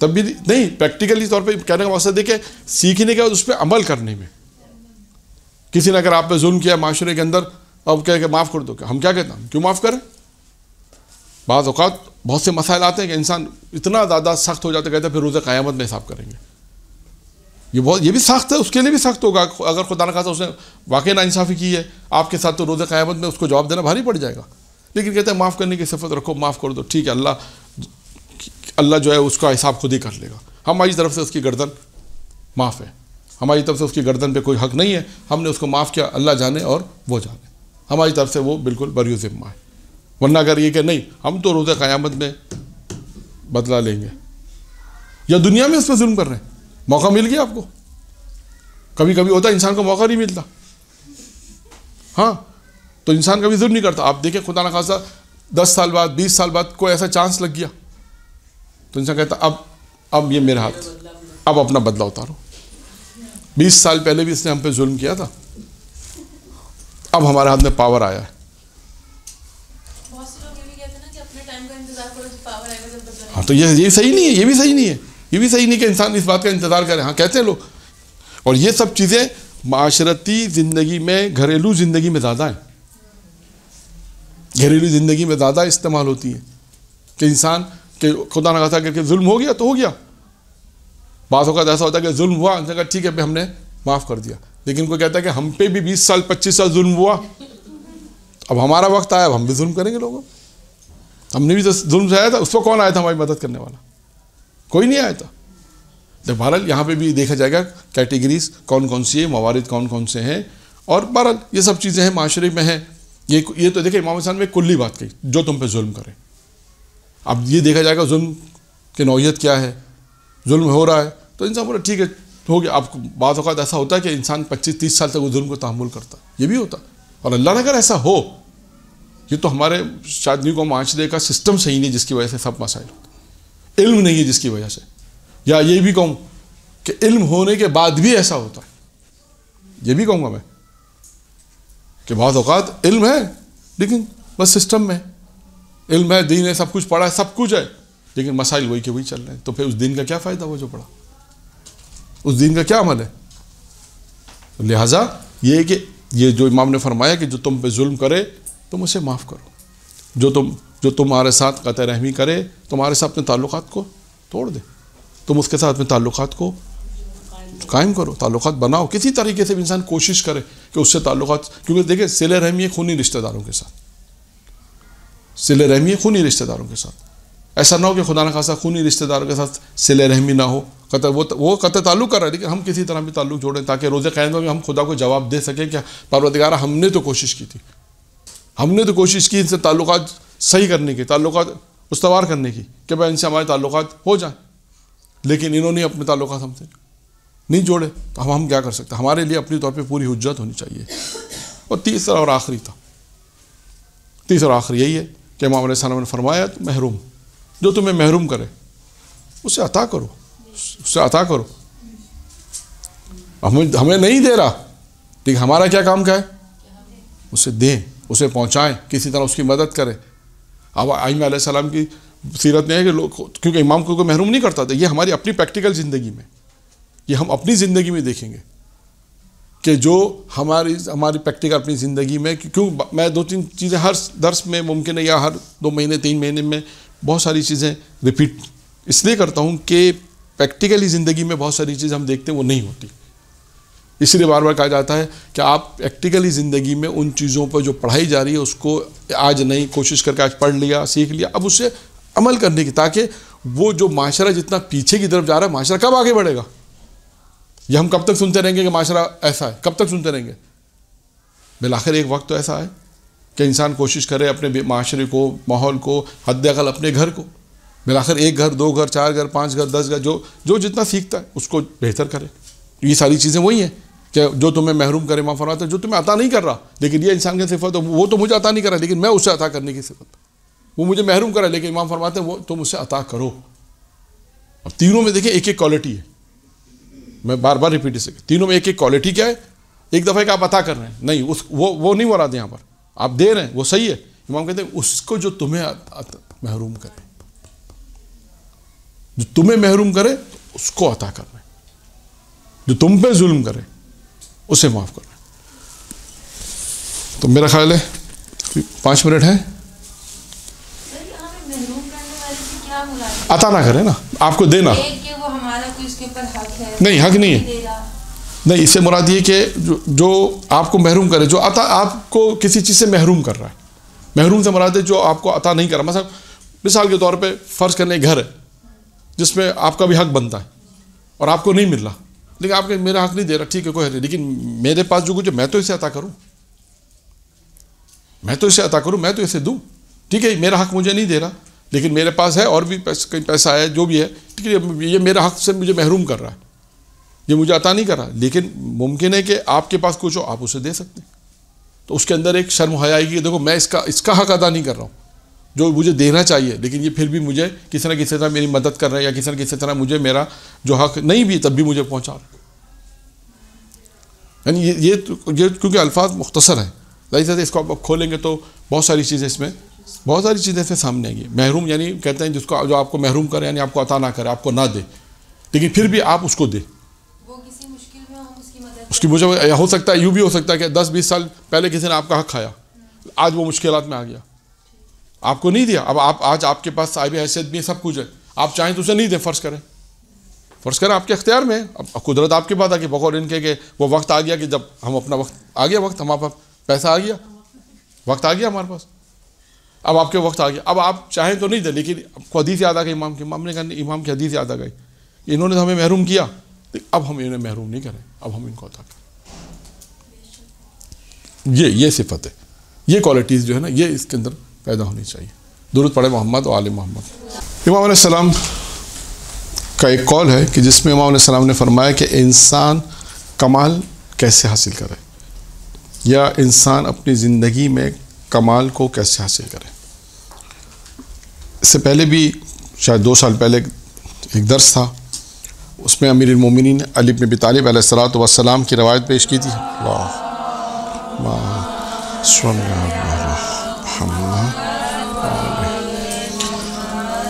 तब भी नहीं, नहीं प्रैक्टिकली तौर पे कहने का मकसद देखे सीखने के बाद उस पर अमल करने में किसी ने अगर आप पे जुल्म किया माशरे के अंदर अब के माफ़ कर दो हम क्या कहते हैं क्यों माफ़ करें बाज़ अवत बहुत से मसाइल आते हैं कि इंसान इतना ज़्यादा सख्त हो जाता कहते हैं फिर रोज़ क़्यामत में हिसाब करेंगे ये बहुत ये भी सख्त है उसके लिए भी सख्त होगा अगर खुदा ना उसने वाकई इंसाफ़ी की है आपके साथ तो रोज़ क़्यामत में उसको जवाब देना भारी पड़ जाएगा लेकिन कहते हैं माफ़ करने की सफ़त रखो माफ़ कर दो ठीक है अल्लाह अल्लाह जो है उसका हिसाब खुद ही कर लेगा हमारी तरफ से उसकी गर्दन माफ़ है हमारी तरफ से उसकी गर्दन पे कोई हक नहीं है हमने उसको माफ़ किया अल्लाह जाने और वो जाने हमारी तरफ से वो बिल्कुल बरियो ज़िम्मा है वरना अगर ये कि नहीं हम तो रोज़ क्यामत में बदला लेंगे या दुनिया में इस पर जुल्म कर रहे हैं मौका मिल गया आपको कभी कभी होता इंसान को मौका नहीं मिलता हाँ तो इंसान कभी जुल्म नहीं करता आप देखें खुदा ना खासा दस साल बाद बीस साल बाद कोई ऐसा चांस लग गया तो इंसान कहता अब अब ये मेरे हाथ अब अपना बदला उतारो बीस साल पहले भी इसने हम पे जुल्म किया था अब हमारे हाथ में पावर आया है तो ये ये सही नहीं है ये भी सही नहीं है ये भी सही नहीं कि इंसान इस बात का इंतज़ार करे हाँ कहते हैं लोग और ये सब चीज़ें माशरती ज़िंदगी में घरेलू ज़िंदगी में ज़्यादा हैं घरेलू ज़िंदगी में ज़्यादा इस्तेमाल होती है कि इंसान के खुदा ना खासा करके जुल्म हो गया तो हो गया बात का ऐसा होता है कि जुल्म हुआ इंसान कहा ठीक है हमने माफ़ कर दिया लेकिन कोई कहता है कि हम पे भी बीस साल पच्चीस साल जुल्म हुआ अब हमारा वक्त आया अब हम भी जुल्म करेंगे लोगों हमने भी जो तो जुल्म से आया था उस पर कौन आया था हमारी मदद करने वाला कोई नहीं आया था देख बहरल यहाँ पे भी देखा जाएगा कैटेगरीज कौन कौन सी है मवारद कौन कौन से हैं और बहरल ये सब चीज़ें हैं माशरे में हैं ये ये तो देखिए इमाम में कुल्ली बात कही जो तुम पे जुल्म करें अब ये देखा जाएगा जुल्म की नौीयत क्या है जुल्म हो रहा है तो इंसान बोला ठीक है हो गया आपको बाद अवत ऐसा होता है कि इंसान पच्चीस तीस साल तक वो जुल्म को तहमुल करता ये भी होता और अल्लाह ने अगर ऐसा हो ये तो हमारे शादी को माचदे का सिस्टम सही नहीं जिसकी वजह से सब मसाइल होते इल्म नहीं है जिसकी वजह से या ये भी कहूँ कि इल्म होने के बाद भी ऐसा होता है ये भी कहूँगा मैं कि बहुत अवत इल्म है लेकिन बस सिस्टम में इल्म है दीन है सब कुछ पढ़ा है सब कुछ है लेकिन मसाइल वही के वही चल रहे हैं तो फिर उस दिन का क्या फ़ायदा वो जो पढ़ा उस दिन का क्या अमल है लिहाजा ये कि ये जो इमाम ने फरमाया कि जो तुम पे जुल्म करे तुम उसे माफ़ करो जो तुम जो तुम्हारे साथ कत रहमी करे तुम्हारे साथ अपने ताल्लुक को तोड़ दे तुम उसके साथ अपने ताल्लुक को कायम करो ताल्लुक बनाओ किसी तरीके से भी इंसान कोशिश करे कि उससे ताल्लुक क्योंकि देखिए सिले रहमी खूनी रिश्तेदारों के साथ सिले रहमी खूनी रिश्तेदारों के साथ ऐसा ना हो कि खुदा न खासा खूनी रिश्तेदारों के साथ सिले रहमी ना हो कत वो वो कत ताल्लुक कर रहा है लेकिन हम किसी तरह भी ताल्लुक जोड़ें ताकि रोजे कैद में हम खुदा को जवाब दे सकें कि परवदगारा हमने तो कोशिश की थी हमने तो कोशिश की इनसे ताल्लुक सही करने की ताल्लुक उसवार करने की कि भाई इनसे हमारे ताल्लुक हो जाए लेकिन इन्होंने अपने ताल्लुक हमसे नहीं जोड़े तो हम हम क्या कर सकते हमारे लिए अपनी तौर पर पूरी हजत होनी चाहिए और तीसरा और आखिरी था तीसरा और आखिरी यही है कि मामले सलम ने फरमाया तो महरूम जो तुम्हें महरूम करे उसे अता करो उसे अता करो हमें हमें नहीं दे रहा ठीक हमारा क्या काम क्या है उसे दें उसे पहुँचाएँ किसी तरह उसकी मदद करें अब आईम आसमाम की सीरत में है कि लोग क्योंकि इमाम को कोई महरूम नहीं करता था ये हमारी अपनी प्रैक्टिकल ज़िंदगी में ये हम अपनी ज़िंदगी में देखेंगे कि जो हमारी हमारी प्रैक्टिकल अपनी ज़िंदगी में क्यों मैं दो तीन चीज़ें हर दर्स में मुमकिन है या हर दो महीने तीन महीने में बहुत सारी चीज़ें रिपीट इसलिए करता हूँ कि प्रैक्टिकली ज़िंदगी में बहुत सारी चीज़ हम देखते हैं वो नहीं होती इसीलिए बार बार कहा जाता है कि आप प्रैक्टिकली ज़िंदगी में उन चीज़ों पर जो पढ़ाई जा रही है उसको आज नहीं कोशिश करके आज पढ़ लिया सीख लिया अब उससे अमल करने की ताकि वो जो माशरा जितना पीछे की तरफ जा रहा है माशरा कब आगे बढ़ेगा ये हम कब तक सुनते रहेंगे कि माशरा ऐसा है कब तक सुनते रहेंगे बिलाखिर एक वक्त तो ऐसा है कि इंसान कोशिश करे अपने माशरे को माहौल को हदल अपने घर को बिलाखिर एक घर दो घर चार घर पाँच घर दस घर जो जो जितना सीखता है उसको बेहतर करे ये सारी चीज़ें वही हैं कि जो तुम्हें महरूम करे माँ फरमाते जो तुम्हें अता नहीं कर रहा लेकिन ये इंसान की सिफत वो तो मुझे अता नहीं करा लेकिन मैं उसे अता करने की सिफत वो मुझे महरूम करा लेकिन इमाम फरमाते हैं वो तुम उसे अता करो और तीनों में देखिए एक एक क्वालिटी है मैं बार बार रिपीट इसे तीनों में एक एक क्वालिटी क्या है एक दफ़े का आप अता कर रहे हैं नहीं उस वो वो नहीं मुराद यहाँ पर आप दे रहे हैं वो सही है इमाम कहते हैं उसको जो तुम्हें महरूम करे जो तुम्हें महरूम करे तो उसको अता कर हैं जो तुम पर जुल्म करे उसे माफ़ करना तो मेरा ख्याल है पाँच मिनट है अता ना करें ना आपको देना हक नहीं हक नहीं है नहीं इससे मुराद ये कि जो, जो आपको महरूम करे जो अता आपको किसी चीज़ से महरूम कर रहा है महरूम से मुराद है जो आपको अता नहीं कर रहा मतलब मिसाल के तौर पे फ़र्ज़ करने घर है जिसमें आपका भी हक बनता है और आपको नहीं मिल रहा लेकिन आपके मेरा हक नहीं दे रहा ठीक है कोई है नहीं लेकिन मेरे पास जो कुछ है मैं तो इसे अता करूँ मैं तो इसे अता करूँ मैं तो इसे दूँ ठीक है मेरा हक मुझे नहीं दे रहा लेकिन मेरे पास है और भी पैसा कहीं पैसा है जो भी है ठीक है ये मेरा हक से मुझे महरूम कर रहा है ये मुझे अता नहीं कर रहा लेकिन मुमकिन है कि आपके पास कुछ हो आप उसे दे सकते हैं तो उसके अंदर एक शर्म हया आएगी देखो मैं इसका इसका हक अदा नहीं कर रहा हूँ जो मुझे देना चाहिए लेकिन ये फिर भी मुझे किसी ना किसी तरह मेरी मदद कर रहे हैं या किसी ना किसी तरह मुझे मेरा जो हक नहीं भी तब भी मुझे पहुँचा रहे यानी ये तो, ये क्योंकि अल्फाज मुख्तसर हैं लाइस इसको आप खोलेंगे तो बहुत सारी चीज़ें इसमें बहुत सारी चीज़ें इसमें सामने आएंगी महरूम यानी कहते हैं जिसको जो आपको महरूम करें यानी आपको अता ना करे आपको ना दे लेकिन फिर भी आप उसको दे उसकी मुझे हो सकता है यूँ भी हो सकता है कि दस बीस साल पहले किसी ने आपका हक खाया आज वो मुश्किल में आ गया आपको नहीं दिया अब आप आज आपके पास साहिब हैसियत भी सब कुछ है आप चाहें तो उसे नहीं दें फ़र्ज़ करें फ़र्ज़ करें आपके अख्तियार में अब कुदरत आपके पास आ गई बकौर इनके के वो वक्त आ गया कि जब हम अपना वक्त आ गया वक्त हमारे पास पैसा आ गया वक्त आ गया हमारे पास अब आपके वक्त आ गया अब आप चाहें तो नहीं दें लेकिन आपको हदीस याद आ गई इमाम के इमाम ने कहा इमाम की हदीस याद आ गई इन्होंने तो हमें महरूम किया अब हम इन्हें महरूम नहीं करें अब हम इनको अदा करें ये ये सिफत है ये क्वालिटीज़ जो है ना ये इसके अंदर पैदा होनी चाहिए दुरुद पढ़े मोहम्मद और आल मोहम्मद इमाम सलाम का एक कॉल है कि जिसमें इमाम सलाम ने फरमाया कि इंसान कमाल कैसे हासिल करे या इंसान अपनी ज़िंदगी में कमाल को कैसे हासिल करे इससे पहले भी शायद दो साल पहले एक दर्स था उसमें अमीर मोमिन अलीब नबी तालिब सलाम की रवायत पेश की थी वाह वाह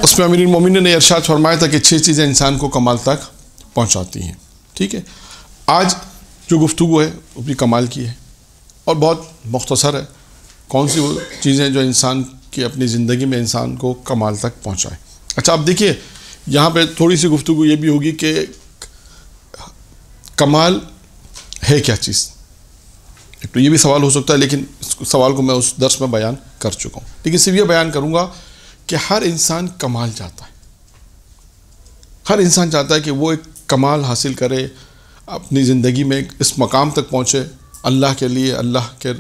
उसमें अमीर मोमिन ने इरशाद फरमाया था कि छः चीज़ें इंसान को कमाल तक पहुंचाती हैं ठीक है आज जो गुफ्तु है वो भी कमाल की है और बहुत मख्तसर है कौन सी वो चीज़ें जो इंसान की अपनी ज़िंदगी में इंसान को कमाल तक पहुँचाए अच्छा आप देखिए यहाँ पर थोड़ी सी गुफ्तु ये भी होगी कि कमाल है क्या चीज़ तो ये भी सवाल हो सकता है लेकिन इस सवाल को मैं उस दर्श में बयान कर चुका हूँ लेकिन सिर्फ ये बयान करूँगा कि हर इंसान कमाल चाहता है हर इंसान चाहता है कि वो एक कमाल हासिल करे अपनी ज़िंदगी में इस मकाम तक पहुँचे अल्लाह के लिए अल्लाह के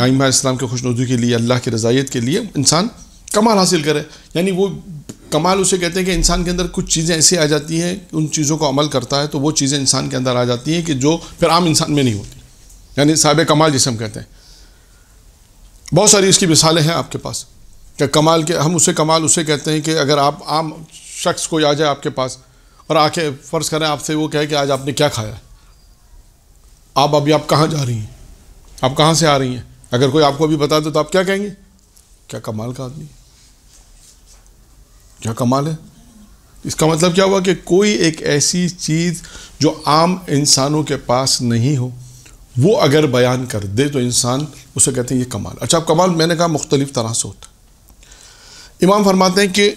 आइमा इस्लाम के खुशनुदी के लिए अल्लाह की रजाइत के लिए इंसान कमाल हासिल करे यानी वो कमाल उसे कहते हैं कि इंसान के अंदर कुछ चीज़ें ऐसी आ जाती हैं उन चीज़ों को अमल करता है तो वो चीज़ें इंसान के अंदर आ जाती हैं कि जो फिर आम इंसान में नहीं होती यानी साहब कमाल जिसम कहते हैं बहुत सारी इसकी मिसालें हैं आपके पास क्या कमाल के हम उसे कमाल उसे कहते हैं कि अगर आप आम शख्स कोई आ जाए आपके पास और आके फ़र्ज़ करें आपसे वो कहे कि आज आपने क्या खाया आप अभी आप कहाँ जा रही हैं आप कहाँ से आ रही हैं अगर कोई आपको अभी बता दे तो आप क्या कहेंगे क्या कमाल का आदमी क्या कमाल है इसका मतलब क्या हुआ कि कोई एक ऐसी चीज़ जो आम इंसानों के पास नहीं हो वो अगर बयान कर दे तो इंसान उसे कहते हैं ये कमाल अच्छा अब कमाल मैंने कहा मुख्तलिफ तरह से होता इमाम फरमाते हैं कि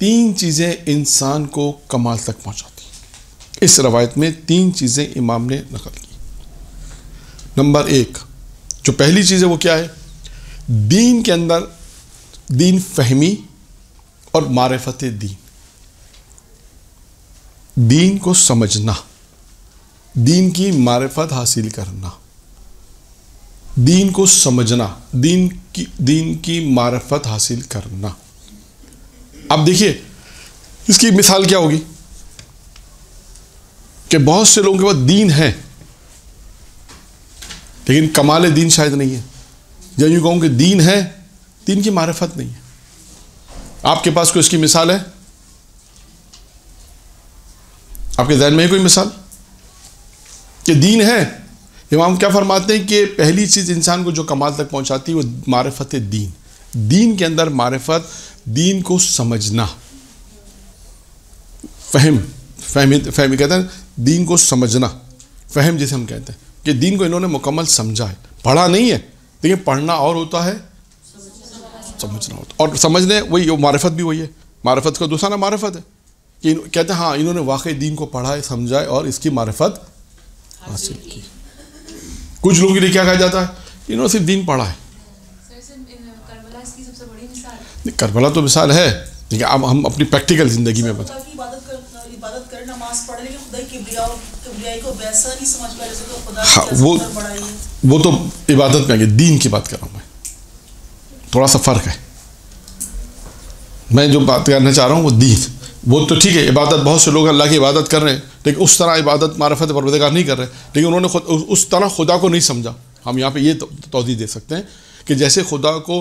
तीन चीज़ें इंसान को कमाल तक पहुँचाती हैं इस रवायत में तीन चीज़ें इमाम ने नकल की नंबर एक जो पहली चीज़ है वो क्या है दीन के अंदर दीन फहमी और मारफत दीन दीन को समझना दीन की मारफत हासिल करना दीन को समझना दीन की दीन की मारफत हासिल करना अब देखिए इसकी मिसाल क्या होगी कि बहुत से लोगों के पास दीन है लेकिन कमाल दीन शायद नहीं है जब यूँ कहूँ कि दीन है दीन की मारफत नहीं है आपके पास कोई इसकी मिसाल है आपके जहन में ही कोई मिसाल कि दीन है इमाम क्या फरमाते हैं कि पहली चीज़ इंसान को जो कमाल तक पहुंचाती है वो मारफत दीन दीन के अंदर मारफत दीन को समझना फहम फहमी फहमी कहते हैं दीन को समझना फहम जिसे हम कहते हैं कि दीन को इन्होंने मुकम्मल समझा है पढ़ा नहीं है लेकिन पढ़ना और होता है समझना होता है और समझने वही मारफत भी वही है मारफत का दूसरा ना मारफत है कि कहते हैं हाँ इन्होंने वाकई दीन को पढ़ा है समझा है और इसकी मारफत हासिल की कुछ लोगों के लिए क्या कहा जाता है इन्होंने सिर्फ दीन पढ़ा है करबला तो मिसाल है लेकिन अब हम अपनी प्रैक्टिकल ज़िंदगी में बता तो हाँ वो वो तो इबादत में आगे दीन की बात कर रहा हूँ मैं थोड़ा सा फ़र्क है मैं जो बात करना चाह रहा हूँ वो दीन वो तो ठीक है इबादत बहुत से लोग अल्लाह की इबादत कर रहे हैं लेकिन उस तरह इबादत मारफत परवदगार नहीं कर रहे लेकिन उन्होंने खुद उस तरह खुदा को नहीं समझा हम यहाँ पर ये तोज़ी दे सकते हैं कि जैसे खुदा को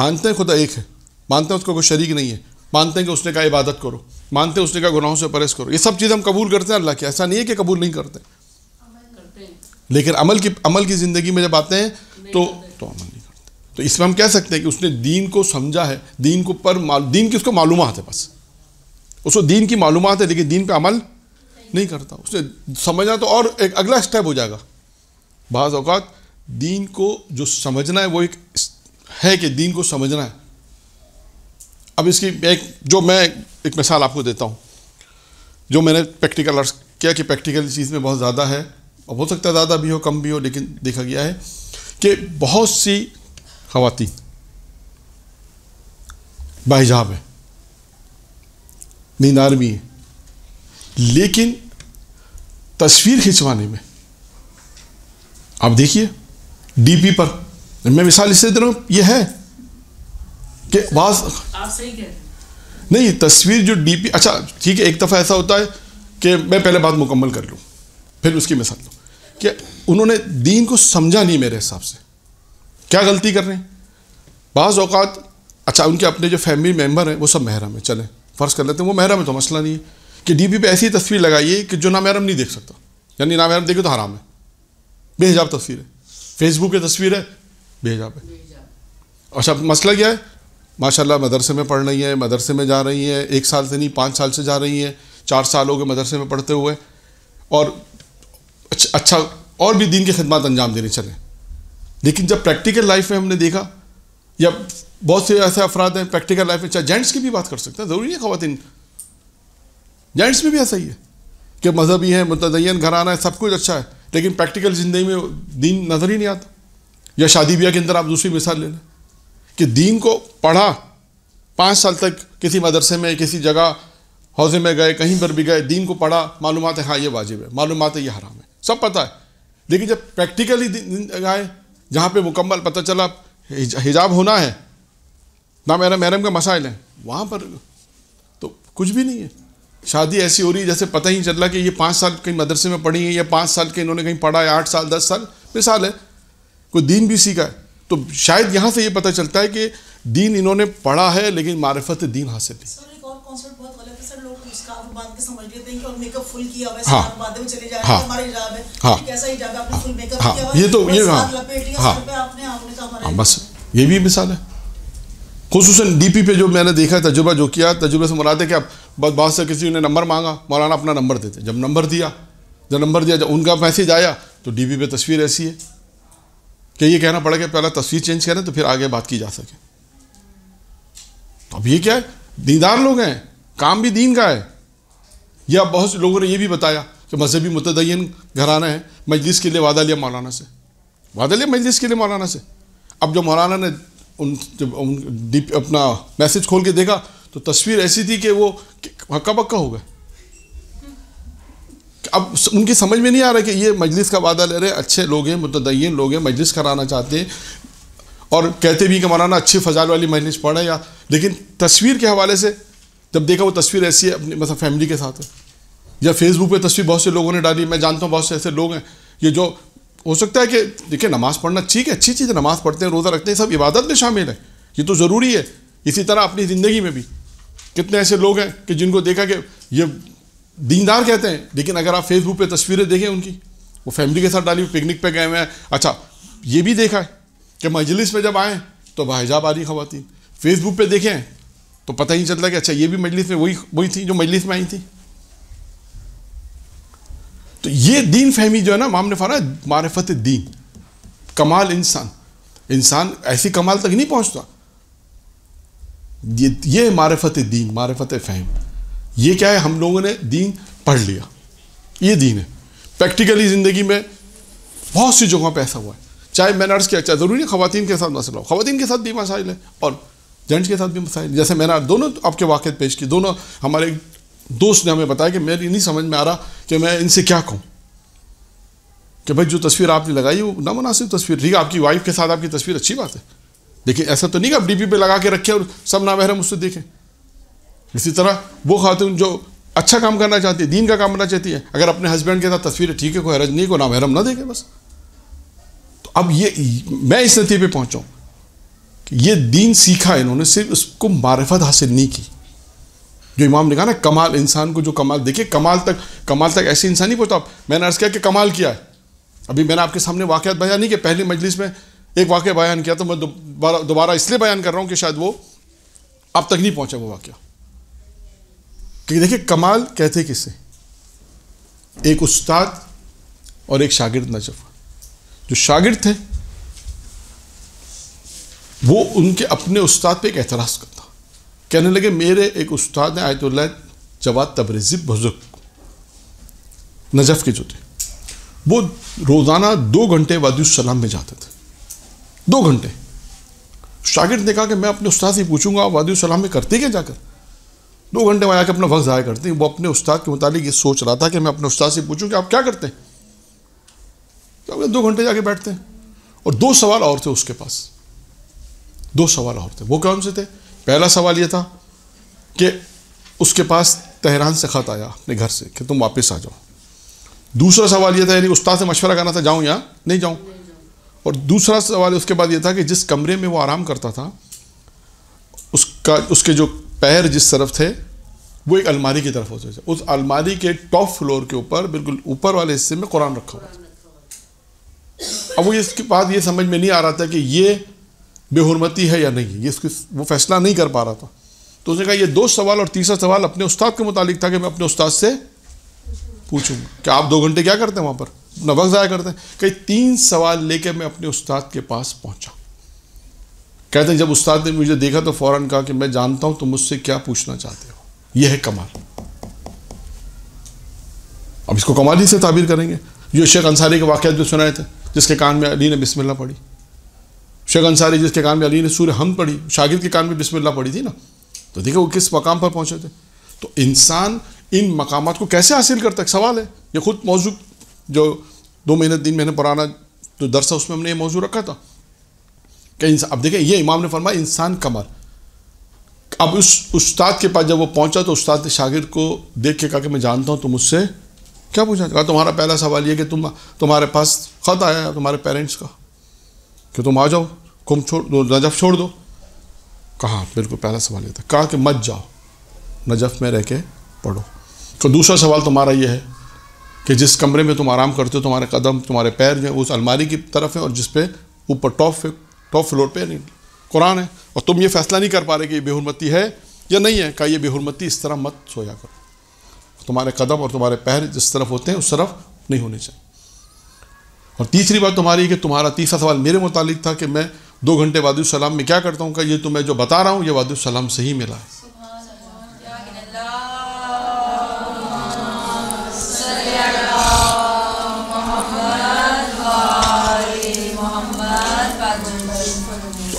मानते हैं खुदा एक है मानते हैं उसको कोई शरीक नहीं है मानते हैं कि उसने कहा इबादत करो मानते हैं उसने कहा गुनाहों से परहेज करो ये सब चीज़ हम कबूल करते हैं अल्लाह की ऐसा नहीं है कि कबूल नहीं करते लेकिन अमल की अमल की ज़िंदगी में जब आते हैं तो तो अमल नहीं करते तो इसमें हम कह सकते हैं कि उसने दीन को समझा है दीन को पर दीन की उसको मालूम है बस उसको दीन की मालूम है लेकिन दीन पर अमल नहीं करता उसने समझना तो और एक अगला स्टेप हो जाएगा बाज़ अवत दीन को जो समझना है वो एक है कि दीन को समझना है अब इसकी एक जो मैं एक मिसाल आपको देता हूँ जो मैंने प्रैक्टिकल अर्ज किया कि प्रैक्टिकल चीज़ में बहुत ज़्यादा है और हो सकता है ज़्यादा भी हो कम भी हो लेकिन देखा गया है कि बहुत सी खातन बाहिजाब है नींद आर्मी है लेकिन तस्वीर खिंचवाने में आप देखिए डीपी पर मैं मिसाल इसलिए दे रहा हूँ यह है कि बास आप सही कह नहीं तस्वीर जो डीपी अच्छा ठीक है एक दफ़ा ऐसा होता है कि मैं पहले बात मुकम्मल कर लूँ फिर उसकी मिसाल लूँ कि उन्होंने दीन को समझा नहीं मेरे हिसाब से क्या गलती कर रहे हैं बाज़ अच्छा उनके अपने जो फैमिली मेम्बर हैं वो सब महरम है चलें फ़र्ज़ कर लेते हैं वो महरम है तो मसला नहीं है कि डीपी पे ऐसी तस्वीर लगाइए कि जो नाम नहीं देख सकता यानी नाम देखे तो हराम है बेहजाब तस्वीर है फेसबुक की तस्वीर है बेहजाब है अच्छा मसला क्या है माशाल्लाह मदरसे में पढ़ रही हैं मदरसे में जा रही हैं एक साल से नहीं पाँच साल से जा रही हैं चार साल हो गए मदरसे में पढ़ते हुए और अच्छा और भी दिन की खिदमत अंजाम देने चले लेकिन जब प्रैक्टिकल लाइफ में हमने देखा या बहुत से ऐसे अफराद हैं प्रैक्टिकल लाइफ में चाहे अच्छा, जेंट्स की भी बात कर सकते हैं ज़रूरी है खातन जेंट्स में भी ऐसा ही है कि मजहबी है मतदयन घराना है सब कुछ अच्छा है लेकिन प्रैक्टिकल ज़िंदगी में दीन नज़र ही नहीं आता या शादी ब्याह के अंदर आप दूसरी मिसाल ले लें कि दीन को पढ़ा पाँच साल तक किसी मदरसे में किसी जगह हौजे में गए कहीं पर भी गए दीन को पढ़ा मालूम है हाँ ये वाजिब है मालूम है ये हराम है सब पता है लेकिन जब प्रैक्टिकली आए जहाँ पे मुकम्मल पता चला हिजाब होना है ना मेरा महरम के मसाइल हैं वहाँ पर तो कुछ भी नहीं है शादी ऐसी हो रही है जैसे पता ही नहीं चल रहा कि ये पाँच साल कहीं मदरसे में पढ़ी है या पाँच साल के इन्होंने कहीं पढ़ा है आठ साल दस साल मिसाल है कोई दीन भी सीखा है तो शायद यहाँ से ये पता चलता है कि दीन इन्होंने पढ़ा है लेकिन मारफत दीन हासिल थी तो हाँ हाँ हाँ, हाँ।, हाँ। ये तो ये हाँ हाँ।, हाँ बस ये भी मिसाल है खसूस डी पी पे जो मैंने देखा तजुर्बा जो किया तजुर्बे से मनाते कि आप बस बहुत से किसी ने नंबर मांगा मौलाना अपना नंबर देते जब नंबर दिया जब नंबर दिया जब उनका मैसेज आया तो डी पी पे तस्वीर ऐसी है कि ये कहना पड़ेगा पहला तस्वीर चेंज करें तो फिर आगे बात की जा सके तो अब ये क्या है दीदार लोग हैं काम भी दीन का है या बहुत से लोगों ने यह भी बताया कि मजहबी मुतदीन घराना है मजलिस के लिए वादा लिया मौलाना से वादा लिया मजलिस के लिए मौलाना से अब जो मौलाना ने उन जब उन डीप अपना मैसेज खोल के देखा तो तस्वीर ऐसी थी कि वो हक्का पक्का हो गए अब उनकी समझ में नहीं आ रहा कि ये मजलिस का वादा ले रहे हैं अच्छे लोग हैं मुतदैन लोग हैं मजलिस कराना चाहते हैं और कहते भी कि मौलाना अच्छी फजाल वाली मजलिस पढ़े या लेकिन तस्वीर के हवाले से जब देखा वो तस्वीर ऐसी है अपनी मतलब फैमिली के साथ है या फेसबुक पे तस्वीर बहुत से लोगों ने डाली मैं जानता हूँ बहुत से ऐसे लोग हैं ये जो हो सकता है कि देखिए नमाज़ पढ़ना ठीक है अच्छी चीज़ है नमाज़ पढ़ते हैं रोज़ा रखते हैं सब इबादत में शामिल है ये तो ज़रूरी है इसी तरह अपनी ज़िंदगी में भी कितने ऐसे लोग हैं कि जिनको देखा कि ये दीनदार कहते हैं लेकिन अगर आप फेसबुक पर तस्वीरें देखें उनकी वो फैमिली के साथ डाली हुई पिकनिक पर गए हुए हैं अच्छा ये भी देखा है कि मजलिस में जब आएँ तो बाहिजाब आ रही ख़वान फेसबुक पर देखें तो पता ही नहीं चलता कि अच्छा ये भी मजलिस में वही वही थी जो मजलिस में आई थी तो ये दीन फहमी जो है ना मामने फारा मारफत दीन कमाल इंसान इंसान ऐसी कमाल तक नहीं पहुंचता ये ये मारफत दीन मारफत फहम ये क्या है हम लोगों ने दीन पढ़ लिया ये दीन है प्रैक्टिकली ज़िंदगी में बहुत सी जगहों पर ऐसा हुआ है चाहे मैंने अर्ज़ किया चाहे ज़रूरी है ख़वान के साथ मसला हो खातन के साथ भी मसाइल है और जेंट्स के साथ भी मसाइल जैसे मैंने दोनों आपके वाक़ पेश किए दोनों हमारे दोस्त ने हमें बताया कि मेरी नहीं समझ में आ रहा कि मैं इनसे क्या कहूँ कि भाई जो तस्वीर आपने लगाई वो ना मुनासिब तस्वीर ठीक है आपकी वाइफ के साथ आपकी तस्वीर अच्छी बात है लेकिन ऐसा तो नहीं कि आप डीपी पे लगा के रखे और सब ना महरम उससे देखें इसी तरह वो खातून जो अच्छा काम करना चाहती है दीन का काम करना चाहती है अगर अपने हस्बैंड के साथ तस्वीर ठीक है कोई हरज नहीं को ना महरम ना देखे बस तो अब ये मैं इस नतीजे पर पहुँचाऊँ कि ये दीन सीखा इन्होंने सिर्फ उसको मारफत हासिल नहीं की जो इमाम ने कहा ना कमाल इंसान को जो कमाल देखिए कमाल तक कमाल तक ऐसे इंसान ही पहुँचा मैंने अर्ज़ किया कि कमाल किया है अभी मैंने आपके सामने वाक़ बयान नहीं किया पहली मजलिस में एक वाक्य बयान किया तो मैं दोबारा दोबारा इसलिए बयान कर रहा हूँ कि शायद वो अब तक नहीं पहुँचा वो वाक़ क्योंकि देखिए कमाल कहते किसे एक उस्ताद और एक शागिर्द नजफ़ जो शागिर्द थे वो उनके अपने उस्ताद पे एक एतराज़ कर कहने लगे मेरे एक उस्ताद हैं आयतुल्ला जवाद तबरेज़ी बुजुर्ग नजफ़ के जो थे वो रोज़ाना दो घंटे वादीसलाम में जाते थे दो घंटे शागिद ने कहा कि मैं अपने उस्ताद से पूछूंगा आप सलाम में करते क्या जाकर दो घंटे वहाँ आकर अपना वक्त ज़ाया करते हैं वो अपने उस्ताद के मुतालिक ये सोच रहा था कि मैं अपने उस्ताद से पूछूँ कि आप क्या करते हैं क्या तो दो घंटे जाके बैठते हैं और दो सवाल और थे उसके पास दो सवाल और थे वो कौन से थे पहला सवाल ये था कि उसके पास तहरान से ख़त आया अपने घर से कि तुम वापस आ जाओ दूसरा सवाल ये था यानी उस्ताद से मशवरा करना था जाऊँ या नहीं जाऊँ और दूसरा सवाल उसके बाद ये था कि जिस कमरे में वो आराम करता था उसका उसके जो पैर जिस तरफ थे वो एक अलमारी की तरफ होते थे उस अलमारी के टॉप फ्लोर के ऊपर बिल्कुल ऊपर वाले हिस्से में कुरान रखा हुआ था अब वो इसके बाद ये समझ में नहीं आ रहा था कि ये बेहरमती है या नहीं ये इसके वो फैसला नहीं कर पा रहा था तो उसने कहा ये दो सवाल और तीसरा सवाल अपने उस्ताद के मुतालिक था कि मैं अपने उस्ताद से पूछूंगा कि आप दो घंटे क्या करते हैं वहाँ पर अपना वक्त ज़ाया करते हैं कहीं तीन सवाल लेके मैं अपने उस्ताद के पास पहुँचा कहते हैं जब उस्ताद ने मुझे देखा तो फ़ौरन कहा कि मैं जानता हूँ तुम मुझसे क्या पूछना चाहते हो यह है कमाल अब इसको कमाल ही से ताबीर करेंगे जो शेख अंसारी के वाक़ जो सुनाए थे जिसके कान में अली ने बिस्मिल्ला पढ़ी शेख अंसारी जिसके कान में अली ने सूर्य हम पढ़ी शागिद के कान में बिस्मिल्ला पढ़ी थी ना तो देखो वो किस मकाम पर पहुँचे थे तो इंसान इन मकाम को कैसे हासिल करता है सवाल है ये खुद मौजूद जो दो महीने तीन महीने पुराना जो दर्स है उसमें हमने ये मौजू रखा था कि इंसान अब देखें ये इमाम ने फरमाया इंसान कमर अब उस उस्ताद के पास जब वो पहुंचा तो उस्ताद ने शागिर को देख के कहा कि मैं जानता हूँ तुम मुझसे क्या पूछा चाहता तुम्हारा पहला सवाल ये कि तुम तुम्हारे पास ख़त आया तुम्हारे पेरेंट्स का कि तुम आ जाओ कुम छोड़ दो नजफ़ छोड़ दो कहा बिल्कुल पहला सवाल ये था कहा कि मत जाओ नजफ़ में रह के पढ़ो तो दूसरा सवाल तुम्हारा ये है कि जिस कमरे में तुम आराम करते हो तुम्हारे कदम तुम्हारे पैर जो है उस अलमारी की तरफ है और जिस पे ऊपर टॉप है टॉप फ्लोर पे नहीं कुरान है और तुम ये फैसला नहीं कर पा रहे कि ये बेहरमती है या नहीं है कहा ये बेहरमती इस तरह मत सोया करो तुम्हारे कदम और तुम्हारे पैर जिस तरफ होते हैं उस तरफ नहीं होने चाहिए और तीसरी बात तुम्हारी कि तुम्हारा तीसरा सवाल मेरे मुतालिक था कि मैं दो घंटे वादुसलाम में क्या करता हूँ ये तो मैं जो बता रहा हूँ ये वादुसलाम सलाम से ही मिला है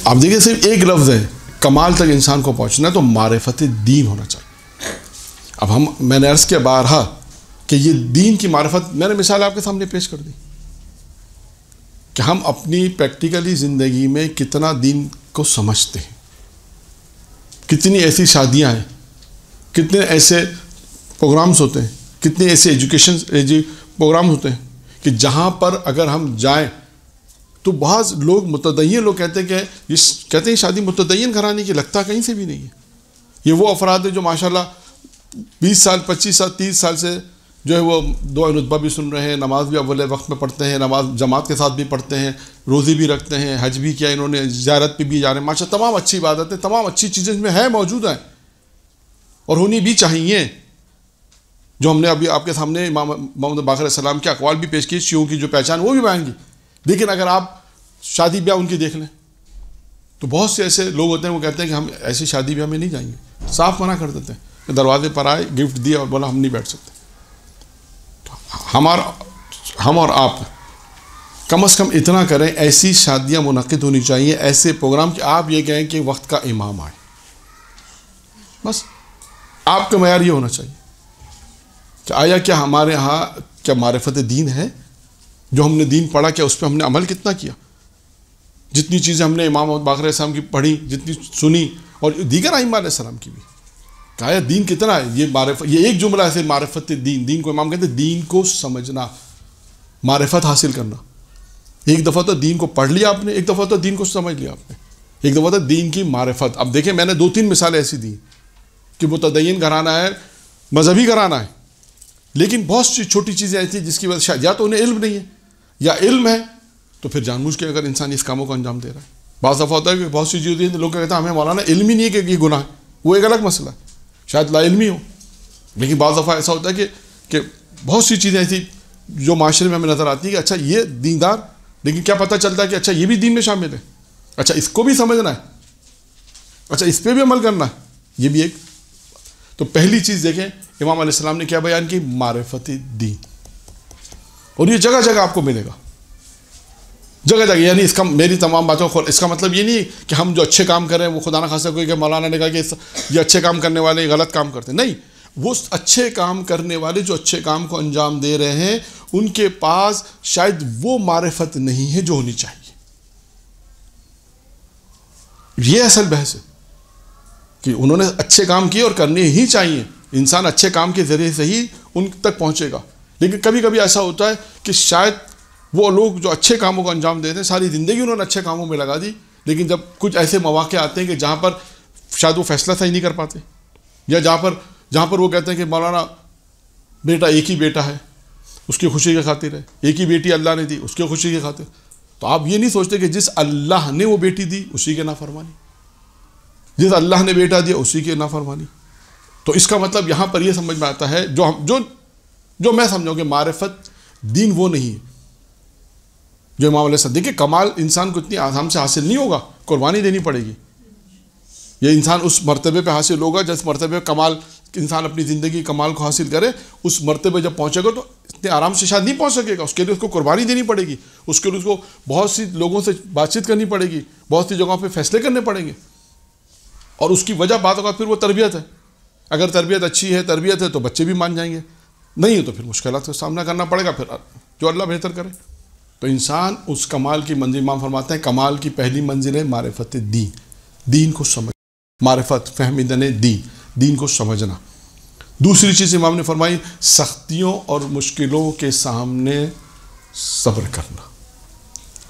आप देखिए सिर्फ एक लफ्ज़ है कमाल तक इंसान को पहुंचना है तो मारफत दीन होना चाहिए अब हम मैंने अर्ज़ किया बारहा कि ये दीन की मारफत मैंने मिसाल आपके सामने पेश कर दी कि हम अपनी प्रैक्टिकली ज़िंदगी में कितना दिन को समझते हैं कितनी ऐसी शादियां हैं कितने ऐसे प्रोग्राम्स होते हैं कितने ऐसे एजुकेशन प्रोग्राम होते हैं कि जहाँ पर अगर हम जाएं तो बहुत लोग मतदयन लोग कहते हैं कि इस कहते हैं शादी मतदयन कराने की लगता कहीं से भी नहीं है ये वो अफराद है जो माशाल्लाह 20 साल 25 साल 30 साल से जो है वो दुआ रुतबा भी सुन रहे हैं नमाज़ भी अवल वक्त में पढ़ते हैं नमाज जमात के साथ भी पढ़ते हैं रोज़ी भी रखते हैं हज भी किया इन्होंने ज्यारत पर भी जा रहे हैं माशा तमाम अच्छी इबादतें तमाम अच्छी चीज़ें इसमें हैं मौजूद हैं और होनी भी चाहिए जो हमने अभी आपके सामने इमाम मोहम्मद बाकर सलाम के अकवाल भी पेश किए शियों की जो पहचान वो भी बयान लेकिन अगर आप शादी ब्याह उनकी देख लें तो बहुत से ऐसे लोग होते हैं वो कहते हैं कि हम ऐसी शादी ब्याह में नहीं जाएंगे साफ मना कर देते हैं दरवाजे पर आए गिफ्ट दिया और बोला हम नहीं बैठ सकते हमारा हम और आप कम से कम इतना करें ऐसी शादियां मुनद होनी चाहिए ऐसे प्रोग्राम कि आप ये कहें कि वक्त का इमाम आए बस आपका मैार ये होना चाहिए कि आया क्या हमारे यहाँ क्या मारफत दीन है जो हमने दीन पढ़ा क्या उस पर हमने अमल कितना किया जितनी चीज़ें हमने इमाम बाकर की पढ़ी जितनी सुनी और दीगर आईमा की भी काया दीन कितना है ये मारफ ये एक जुमला ऐसे मारफत दीन दीन को इमाम कहते हैं दीन को समझना मारफत हासिल करना एक दफ़ा तो दीन को पढ़ लिया आपने एक दफ़ा तो दीन को समझ लिया आपने एक दफ़ा तो दीन की मारफत अब देखें मैंने दो तीन मिसालें ऐसी दी कि मुतदीन घराना है मजहबी घराना है लेकिन बहुत सी छोटी चीज़ें ऐसी जिसकी वजह शायद या तो उन्हें इल्म नहीं है या इल्म है तो फिर जानबूझ के अगर इंसान इस कामों को अंजाम दे रहा है बाज़ दफ़ा होता है कि बहुत सी चीज़ें होती है तो लोग कहते हैं हमें मौलाना इल्म ही नहीं है कि ये गुनाह है वो एक अलग मसला है शायद लाइलमी हो लेकिन बाज़ दफ़ा ऐसा होता है कि कि बहुत सी चीज़ें ऐसी जो माशरे में हमें नज़र आती हैं कि अच्छा ये दीनदार लेकिन क्या पता चलता है कि अच्छा ये भी दीन में शामिल है अच्छा इसको भी समझना है अच्छा इस पर भी अमल करना है ये भी एक तो पहली चीज़ देखें इमाम ने क्या बयान की मारफत दीन और ये जगह जगह आपको मिलेगा जगह जगह यानी इसका मेरी तमाम बातों को इसका मतलब ये नहीं कि हम जो अच्छे काम करें वो खुदा ना खासा कोई कि मौलाना ने कहा कि ये अच्छे काम करने वाले गलत काम करते नहीं वो अच्छे काम करने वाले जो अच्छे काम को अंजाम दे रहे हैं उनके पास शायद वो मारफत नहीं है जो होनी चाहिए ये असल बहस है कि उन्होंने अच्छे काम किए और करने ही चाहिए इंसान अच्छे काम के ज़रिए से ही उन तक पहुंचेगा लेकिन कभी कभी ऐसा होता है कि शायद वो लोग जो अच्छे कामों को अंजाम देते हैं सारी ज़िंदगी उन्होंने अच्छे कामों में लगा दी लेकिन जब कुछ ऐसे मौाक़े आते हैं कि जहाँ पर शायद वो फैसला सही नहीं कर पाते या जहाँ पर जहाँ पर वो कहते हैं कि मौलाना बेटा एक ही बेटा है उसकी खुशी की खातिर है एक ही बेटी अल्लाह ने दी उसकी खुशी की खातिर तो आप ये नहीं सोचते कि जिस अल्लाह ने वो बेटी दी उसी के नाफरमानी जिस अल्लाह ने बेटा दिया उसी के नाफरमानी तो इसका मतलब यहाँ पर यह समझ में आता है जो हम जो जो मैं समझाऊँ कि मारफत दीन वो नहीं है जो इमाम देखिए कमाल इंसान को इतनी आसाम से हासिल नहीं होगा कुर्बानी देनी पड़ेगी ये इंसान उस मरतबे पे हासिल होगा जिस मरतबे कमाल इंसान अपनी ज़िंदगी कमाल को हासिल करे उस मरतबे जब पहुँचेगा तो इतने आराम से शायद नहीं पहुँच सकेगा उसके लिए उसको कुर्बानी देनी पड़ेगी उसके लिए उसको बहुत सी लोगों से बातचीत करनी पड़ेगी बहुत सी जगहों पर फैसले करने पड़ेंगे और उसकी वजह बात होगा फिर वो तरबियत है अगर तरबियत अच्छी है तरबियत है तो बच्चे भी मान जाएंगे नहीं है तो फिर मुश्किल का सामना करना पड़ेगा फिर जो अल्लाह बेहतर करें तो इंसान उस कमाल की मंजिल माम फरमाते हैं कमाल की पहली मंजिल है मारफत दीन दीन को समझ मारफत फहमिदन दीन दीन को समझना दूसरी चीज़ इमाम ने फरमाई सख्तियों और मुश्किलों के सामने सब्र करना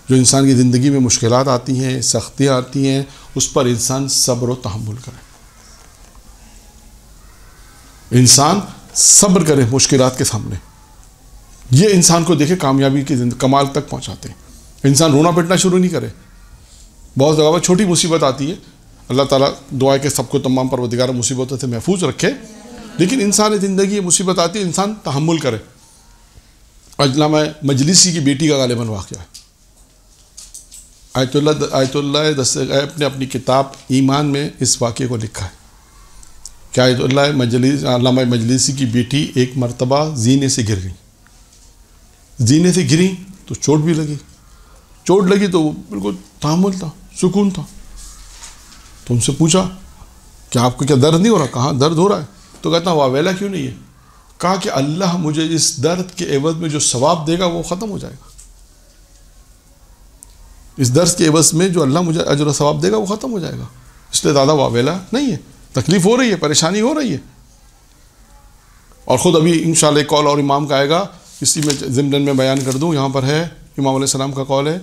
जो इंसान की ज़िंदगी में मुश्किल आती हैं सख्तियाँ आती हैं उस पर इंसान सब्र व तहमुल करे इंसान सब्र करे मुश्किल के सामने ये इंसान को देखे कामयाबी की कमाल तक पहुँचाते हैं इंसान रोना पिटना शुरू नहीं करे बहुत जगह छोटी मुसीबत आती है अल्लाह ताला दुआ के सबको तमाम परवदिगार मुसीबतों से महफूज रखे लेकिन इंसान ज़िंदगी मुसीबत आती है इंसान तहमुल करे अजलामा मजलिसी की बेटी का गालिबन वाक़ है आयतुल्ला आयतुल्ला दस्तगैब ने अपनी किताब ईमान में इस वाक़े को लिखा है कि आयतुल्ला मजलिस मजलिसी की बेटी एक मरतबा जीने से गिर गई जीने से गिरी तो चोट भी लगी चोट लगी तो बिल्कुल तामुल था सुकून था तो उनसे पूछा कि आपको क्या दर्द नहीं हो रहा कहाँ दर्द हो रहा है तो कहता हूँ वावेला क्यों नहीं है कहा कि अल्लाह मुझे इस दर्द के एवज में जो सवाब देगा वो ख़त्म हो जाएगा इस दर्द के एवज में जो अल्लाह मुझे अजर सवाब देगा वो ख़त्म हो जाएगा इसलिए दादा वावेला नहीं है तकलीफ़ हो रही है परेशानी हो रही है और ख़ुद अभी इन कॉल और इमाम का आएगा इसी में ज़िमन में बयान कर दूँ यहाँ पर है इमाम सलाम का कॉल है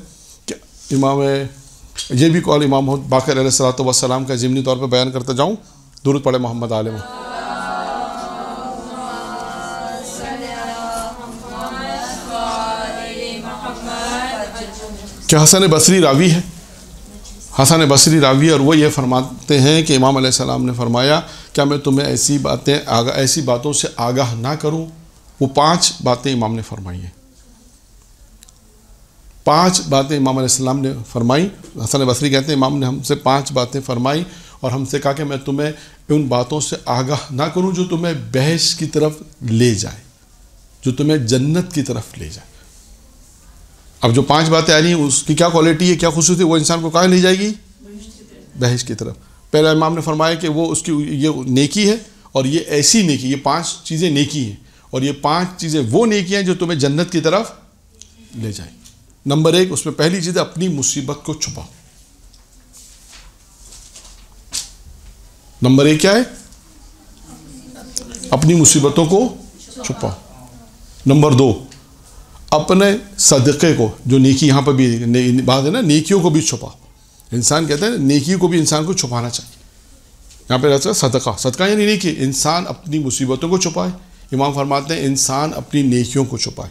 कि इमाम ये भी कॉल इमाम बाकर सलाम का ज़िमनी तौर पर बयान करता जाऊँ दुरुद पड़े मोहम्मद आलम क्या हसन बसरी रावी है हसन बसरी रावी और वो ये फरमाते हैं कि इमाम सलाम ने फरमाया क्या मैं तुम्हें ऐसी बातें आगा ऐसी बातों से आगाह ना करूं वो पांच बातें इमाम ने फरमाई हैं पांच बातें इमाम इस्लाम ने फरमाई हसन बसरी कहते हैं इमाम ने हमसे पांच बातें फरमाई और हमसे कहा कि मैं तुम्हें उन बातों से आगाह ना करूं जो तुम्हें बहस की तरफ ले जाए जो तुम्हें जन्नत की तरफ ले जाए अब जो पांच बातें आ रही हैं उसकी क्या क्वालिटी है क्या खसूस है वो इंसान को कहाँ ले जाएगी बहस की तरफ पहला इमाम ने फरमाया कि वो उसकी ये नेकी है और ये ऐसी नेकी ये पांच चीज़ें नेकी हैं और ये पांच चीज़ें वो नेकियां जो तुम्हें जन्नत की तरफ ले जाए नंबर एक उसमें पहली चीज़ अपनी मुसीबत को छुपाओ नंबर एक क्या है अपनी मुसीबतों को छुपाओ नंबर दो अपने सदक़े को जो नेकी यहाँ पर भी ने, बात है ना नेकियों को भी छुपाओ इंसान कहता है नेकियों को भी इंसान को छुपाना चाहिए यहाँ पर रहता है सदका सदका यानी नेकी इंसान अपनी मुसीबतों को छुपाए इमाम फरमाते हैं इंसान अपनी नेकियों को छुपाए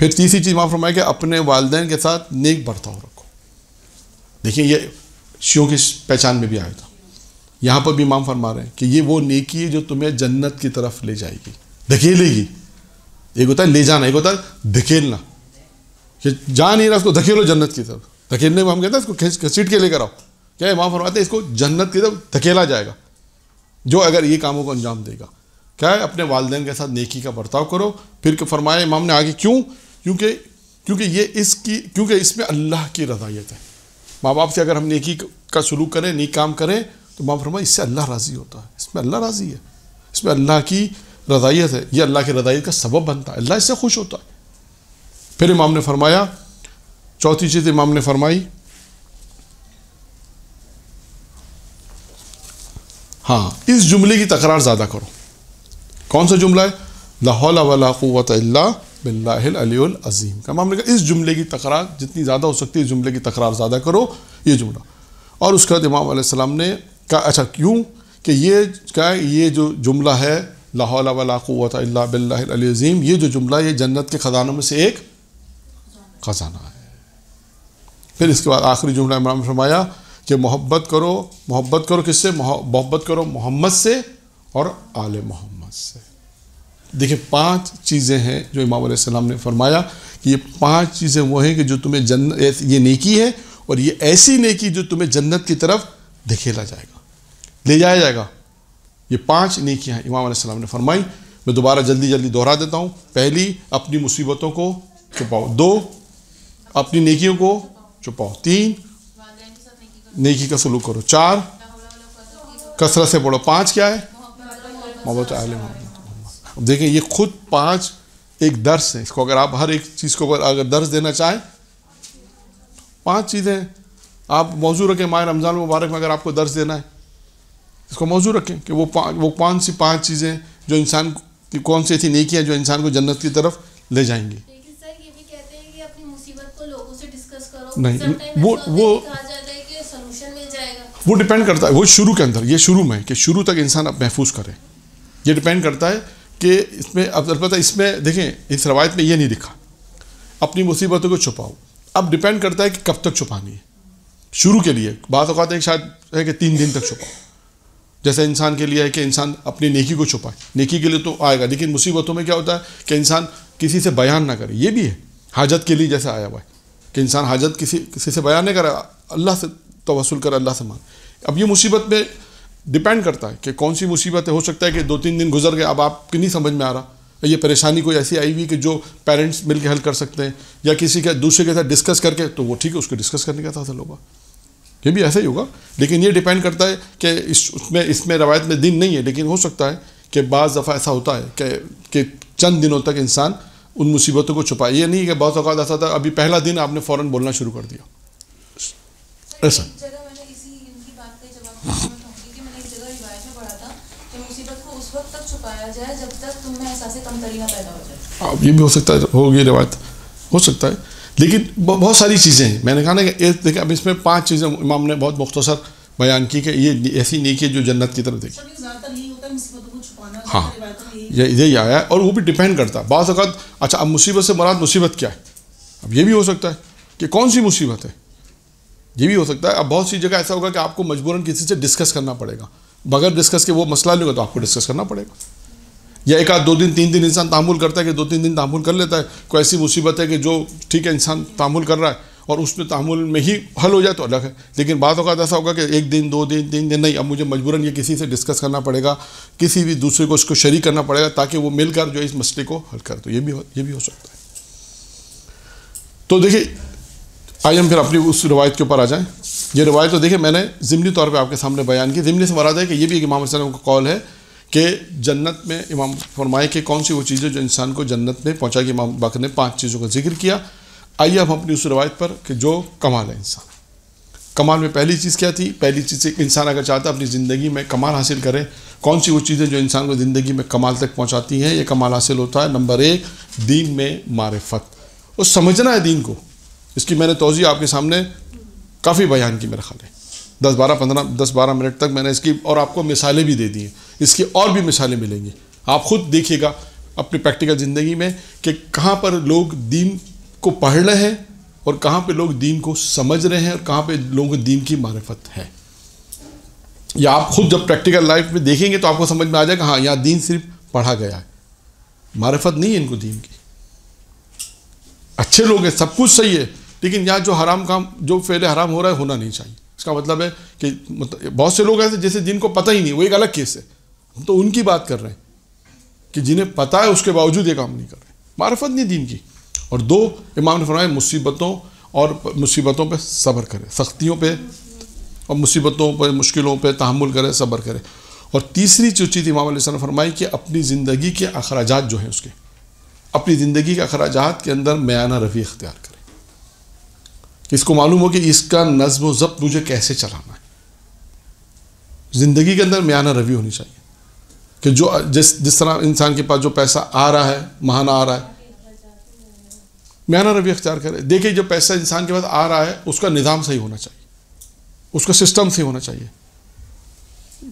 फिर तीसरी चीज़ इमाम फरमाए कि अपने वालदेन के साथ नेक बर्ताव रखो देखिए ये शियों की पहचान में भी आया था यहाँ पर भी इमाम फरमा रहे हैं कि ये वो नेकी है जो तुम्हें जन्नत की तरफ ले जाएगी धकेलेगी एक होता है ले जाना एक होता है धकेलना कि जा नहीं रहा उसको धकेलो जन्नत की तरफ धकेलने में हम कहते हैं इसको खींच घसीट के लेकर आओ क्या इमाम फरमाते हैं इसको जन्नत की तरफ धकेला जाएगा जो अगर ये कामों को अंजाम देगा क्या है अपने वालदेन के साथ नेकी का बर्ताव करो फिर फरमाया इमाम ने आगे क्यों क्योंकि क्योंकि ये इसकी क्योंकि इसमें अल्लाह की रजायत है माँ बाप से अगर हम नेकी का सलूक करें नेक काम करें तो माँ फरमा इससे अल्लाह राज़ी होता है इसमें अल्लाह राज़ी है इसमें अल्लाह की रजायत है यह अल्लाह की रजायत का सबब बनता है अल्लाह इससे खुश होता है फिर इमाम ने फरमाया चौथी चीज़ इमाम ने फरमाई हाँ इस जुमले की तकरार ज़्यादा करो कौन सा जुमला है लाहौल बिल्लाजीम का मामले का इस जुमले की तकरार जितनी ज़्यादा हो सकती है इस जुमले की तकरार ज़्यादा करो ये जुमला और उसके बाद इमाम आसमाम ने कहा अच्छा क्यों कि ये क्या ये जो जुमला है लाहौल वाला बिल्लाजीम ये जो जुमला ये जन्नत के ख़जानों में से एक ख़जाना है फिर इसके बाद आखिरी जुमला इमाम फरमाया कि मोहब्बत करो मोहब्बत करो किससे मोहब्बत करो मोहम्मद से और आल मोहम्मद से देखिए पांच चीज़ें हैं जो इमाम सलाम ने फरमाया कि ये पांच चीज़ें वो हैं कि जो तुम्हें जन्न ये नेकी है और ये ऐसी नेकी जो तुम्हें जन्नत की तरफ धकेला जाएगा ले जाया जाएगा ये पांच नेकियाँ इमाम सलाम ने फरमाई मैं दोबारा जल्दी जल्दी दोहरा देता हूँ पहली अपनी मुसीबतों को छुपाओ दो अपनी नेकियों को छुपाओ तीन नेकी का सलूक करो चार कसरत से बोलो पाँच क्या है मोहब्बत आलम अब देखें ये खुद पांच एक दर्श है इसको अगर आप हर एक चीज़ को अगर दर्श देना चाहें पांच चीज़ें आप मौजू रखें माह रमज़ान मुबारक में अगर आपको दर्श देना है इसको मौजू रखें कि वो पा, वो कौन सी पांच चीज़ें जो इंसान की कौन सी ऐसी किया जो इंसान को जन्नत की तरफ ले जाएंगी नहीं वो वो वो डिपेंड करता है वो शुरू के अंदर ये शुरू में कि शुरू तक इंसान अब महफूज करे ये डिपेंड करता है कि इसमें अब अलबत् इसमें देखें इस रवायत में ये नहीं दिखा अपनी मुसीबतों को छुपाओ अब डिपेंड करता है कि कब तक छुपानी है शुरू के लिए बात अवत है शायद है कि तीन दिन तक छुपाओ जैसे इंसान के लिए है कि इंसान अपनी नेकी को छुपाए नेकी के लिए तो आएगा लेकिन मुसीबतों में क्या होता है कि इंसान किसी से बयान ना करे ये भी है हाजत के लिए जैसे आया हुआ है कि इंसान हाजत किसी किसी से बयान नहीं करे अल्लाह से तवसल कर अल्लाह से मान अब ये मुसीबत में डिपेंड करता है कि कौन सी मुसीबत है हो सकता है कि दो तीन दिन गुजर गए अब आपकी नहीं समझ में आ रहा ये परेशानी कोई ऐसी आई हुई कि जो पेरेंट्स मिल के हल कर सकते हैं या किसी के दूसरे के साथ डिस्कस करके तो वो ठीक है उसको डिस्कस करने का था असल होगा ये भी ऐसा ही होगा लेकिन ये डिपेंड करता है कि इस उसमें इसमें रवायत में दिन नहीं है लेकिन हो सकता है कि बज़ दफ़ा ऐसा होता है कि कि चंद दिनों तक इंसान उन मुसीबतों को छुपाए ये नहीं कि बहुत अवकात ऐसा था अभी पहला दिन आपने फ़ौर बोलना शुरू कर दिया ऐसा जाए जब तक हो हाँ, ये भी हो सकता है होगी रिवायत हो सकता है लेकिन बहुत सारी चीज़ें हैं मैंने कहा ना कि देखिए अब इसमें पांच चीज़ें इमाम ने बहुत मुख्तसर बयान की कि ये ऐसी नहीं की जो जन्नत की तरफ देखी हाँ तो ये ही आया है और वो भी डिपेंड करता है बाज़ अवत अच्छा अब मुसीबत से मराद मुसीबत क्या है अब ये भी हो सकता है कि कौन सी मुसीबत है ये भी हो सकता है अब बहुत सी जगह ऐसा होगा कि आपको मजबूरन किसी से डिस्कस करना पड़ेगा बगैर डिस्कस के वो मसला नहीं होगा तो आपको डिस्कस करना पड़ेगा या एक आध दो दिन तीन दिन इंसान तामुल करता है कि दो तीन दिन तामुल कर लेता है कोई ऐसी मुसीबत है कि जो ठीक है इंसान तामुल कर रहा है और उसमें तामुल में ही हल हो जाए तो अलग है लेकिन बाद अवत ऐसा होगा कि एक दिन दो दिन तीन दिन नहीं अब मुझे मजबूरन ये किसी से डिस्कस करना पड़ेगा किसी भी दूसरे को इसको शरीक करना पड़ेगा ताकि वो मिलकर जो इस मसले को हल कर दो तो ये भी हो, ये भी हो सकता है तो देखिए आइए हम फिर अपनी उस रवायत के ऊपर आ जाएँ ये रवायत तो देखिए मैंने ज़मनी तौर पर आपके सामने बयान की ज़िमनी से मरा है कि ये भी एक इमाम का कॉल है कि जन्नत में इमाम फरमाए कि कौन सी वो चीज़ें जो इंसान को जन्नत में पहुँचा कि इमाम बाकर ने पाँच चीज़ों का जिक्र किया आइए हम अपनी उस रवायत पर कि जो कमाल है इंसान कमाल में पहली चीज़ क्या थी पहली चीज़ इंसान अगर चाहता अपनी ज़िंदगी में कमाल हासिल करे कौन सी वो चीज़ें जो इंसान को ज़िंदगी में कमाल तक पहुँचाती हैं ये कमाल हासिल होता है नंबर एक दीन में मारफत और समझना है दीन को इसकी मैंने तोज़ी आपके सामने काफ़ी बयान की मेरा ख्याल है दस बारह पंद्रह दस बारह मिनट तक मैंने इसकी और आपको मिसालें भी दे दी हैं इसकी और भी मिसालें मिलेंगी आप ख़ुद देखिएगा अपनी प्रैक्टिकल ज़िंदगी में कि कहाँ पर लोग दीन को पढ़ रहे हैं और कहाँ पे लोग दीन को समझ रहे हैं और कहाँ पे लोगों को दीन की मारफत है या आप खुद जब प्रैक्टिकल लाइफ में देखेंगे तो आपको समझ में आ जाएगा हाँ यहाँ दीन सिर्फ पढ़ा गया है मारफत नहीं है इनको दीन की अच्छे लोग हैं सब कुछ सही है लेकिन यहाँ जो हराम काम जो फेले हराम हो रहा है होना नहीं चाहिए इसका मतलब है कि बहुत से लोग ऐसे जैसे जिनको पता ही नहीं वो एक अलग केस है हम तो उनकी बात कर रहे हैं कि जिन्हें पता है उसके बावजूद ये काम नहीं कर रहे मारफत नहीं दीन की और दो इमाम ने मुसीबतों और मुसीबतों पर सब्र करें सख्तियों पर और मुसीबतों पर मुश्किलों पर तहमुल करें सब्र करें और तीसरी जो चीज़ इमाम ने फरमाई कि अपनी ज़िंदगी के अखराज जो हैं उसके अपनी ज़िंदगी के अखराज के अंदर मयाना रवि अख्तियार करें इसको मालूम हो कि इसका नज्म ज़ब्त मुझे कैसे चलाना है ज़िंदगी के अंदर म्याना रवि होनी चाहिए कि जो जिस जिस तरह इंसान के पास जो पैसा आ रहा है महाना आ रहा है म्याना रवि अख्तियार करे देखिए जो पैसा इंसान के पास आ रहा है उसका निज़ाम सही होना चाहिए उसका सिस्टम सही होना चाहिए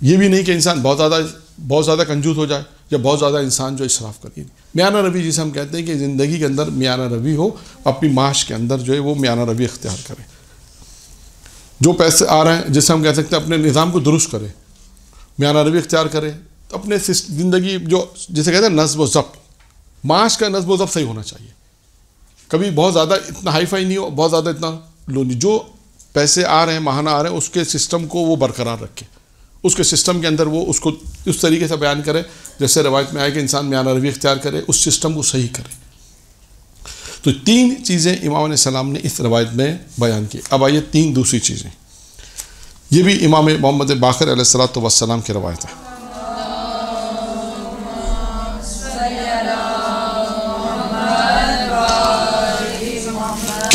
ये भी नहीं कि इंसान बहुत ज़्यादा बहुत ज़्यादा कंजूस हो जाए या बहुत ज़्यादा इंसान जो इसराफ करिए मियाना रवि जिसे हम कहते हैं कि ज़िंदगी के अंदर मियाना रवि हो अपनी माश के अंदर जो है वो मियाना रवि इख्तियार करें जो पैसे आ रहे हैं जिसे हम कह सकते हैं अपने निज़ाम को दुरुस्त करें मियाना रवि इख्तियार करें तो अपने ज़िंदगी जो जिसे कहते हैं नस्ब व ज़ब्त माश का नस्ब व ज़ब्त सही होना चाहिए कभी बहुत ज़्यादा इतना हाई फाई नहीं हो बहुत ज़्यादा इतना लो नहीं जो पैसे आ रहे हैं माहाना आ रहे हैं उसके सिस्टम को वो बरकरार रखें उसके सिस्टम के अंदर वो उसको उस तरीके से बयान करें जैसे रवायत में आए कि इंसान म्यान रवि अख्तियार करे उस सिस्टम को सही करे तो तीन चीज़ें इमाम सलाम ने इस रवायत में बयान की अब आइए तीन दूसरी चीज़ें ये भी इमाम मोहम्मद बाकर सलात की रवायत है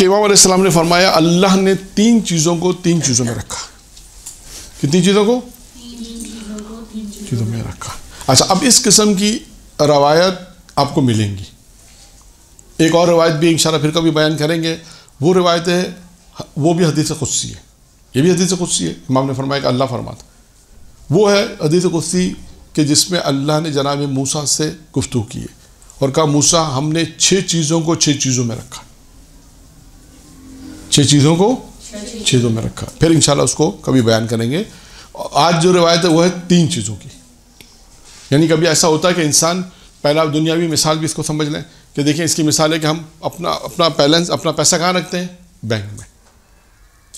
इमाम सलाम ने फरमाया अल्लाह ने तीन चीज़ों को तीन चीज़ों में रखा कितनी चीज़ों को चीज़ों में रखा अच्छा अब इस किस्म की रवायत आपको मिलेंगी एक और रवायत भी इन फिर कभी बयान करेंगे वो रवायतें है वो भी हदीस कुस्सी है ये भी हदीस कुस्सी है इमाम ने फरमाया कि अल्लाह था वो है हदीस कुस्सी कि जिसमें अल्लाह ने जनाब मूसा से गुफ्तु की है और कहा मूसा हमने छः चीज़ों को छः चीज़ों में रखा छः चीज़ों को छः चीज़ों में रखा फिर इन उसको कभी बयान करेंगे आज जो रिवायत है वह है तीन चीज़ों की यानी कभी ऐसा होता है कि इंसान पहला आप दुनियावी मिसाल भी इसको समझ लें कि देखिए इसकी मिसाल है कि हम अपना अपना बैलेंस अपना पैसा कहाँ रखते हैं बैंक में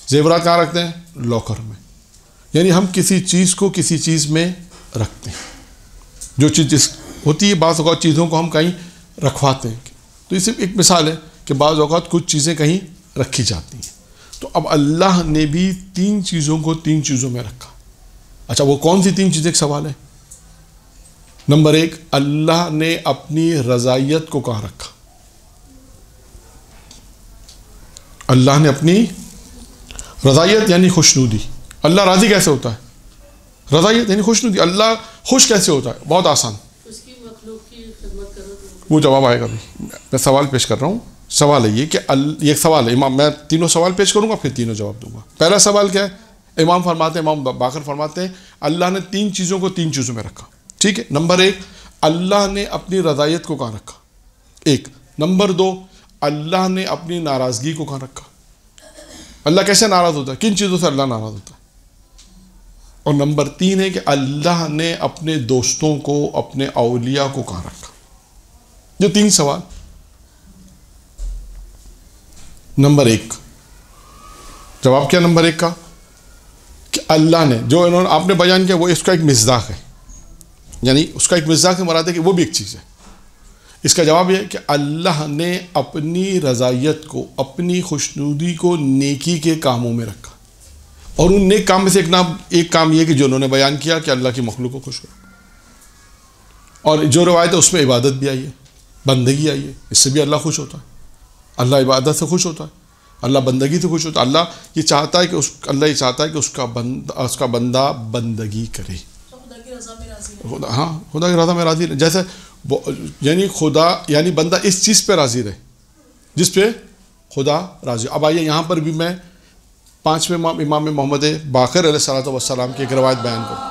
जेवरात कहाँ रखते हैं लॉकर में यानी हम किसी चीज़ को किसी चीज़ में रखते हैं जो चीज़ जिस होती है बाज़ अवत चीज़ों को हम कहीं रखवाते हैं तो ये सिर्फ एक मिसाल है कि बाज़ अवत कुछ चीज़ें कहीं रखी जाती हैं तो अब अल्लाह ने भी तीन चीज़ों को तीन चीज़ों में रखा अच्छा वो कौन सी तीन चीज़ें सवाल है नंबर एक अल्लाह ने अपनी रज़ाइत को कहा रखा अल्लाह ने अपनी रज़ाइत यानी खुशनुदी अल्लाह राज़ी कैसे होता है रज़ाइत यानी खुशनुदी अल्लाह खुश कैसे होता है बहुत आसान तो वो जवाब आएगा भी मैं सवाल पेश कर रहा हूँ सवाल है ये कि ये सवाल है इमाम मैं तीनों सवाल पेश करूँगा फिर तीनों जवाब दूंगा पहला सवाल क्या है इमाम फरमाते हैं इमाम बाकर फरमाते हैं अल्लाह ने तीन चीज़ों को तीन चीज़ों में रखा ठीक है नंबर एक अल्लाह ने अपनी रदायत को कहाँ रखा एक नंबर दो अल्लाह ने अपनी नाराज़गी को कहाँ रखा अल्लाह कैसे नाराज़ होता है किन चीज़ों से अल्लाह नाराज़ होता है और नंबर तीन है कि अल्लाह ने अपने दोस्तों को अपने अलिया को कहाँ रखा ये तीन सवाल नंबर एक जवाब क्या नंबर एक का कि अल्लाह ने जो इन्होंने आपने बयान किया वो इसका एक मजदाक है यानी उसका एक मिजाक से मराद है कि वो भी एक चीज़ है इसका जवाब यह है कि अल्लाह ने अपनी रजाइत को अपनी खुशनुदी को नेकी के कामों में रखा और उन नेक काम में से एक नाम एक काम यह कि जो उन्होंने बयान किया कि अल्लाह की मखलूक को खुश करो और जो रवायत है उसमें इबादत भी आई है बंदगी आई है इससे भी अल्लाह खुश होता है अल्लाह इबादत से खुश होता है अल्लाह बंदगी से खुश होता है अल्लाह ये चाहता है कि उस अल्लाह ये चाहता है कि उसका बंद उसका बंदा बंदगी करे खुदा हाँ खुदा की रजा में राज़ी रहे जैसे यानी खुदा यानी बंदा इस चीज़ पे राज़ी रहे जिस पे खुदा राज़ी अब आइए यहाँ पर भी मैं पाँचवें इमाम मोहम्मद बाकर सलाम की एक रवायत बयान करूँ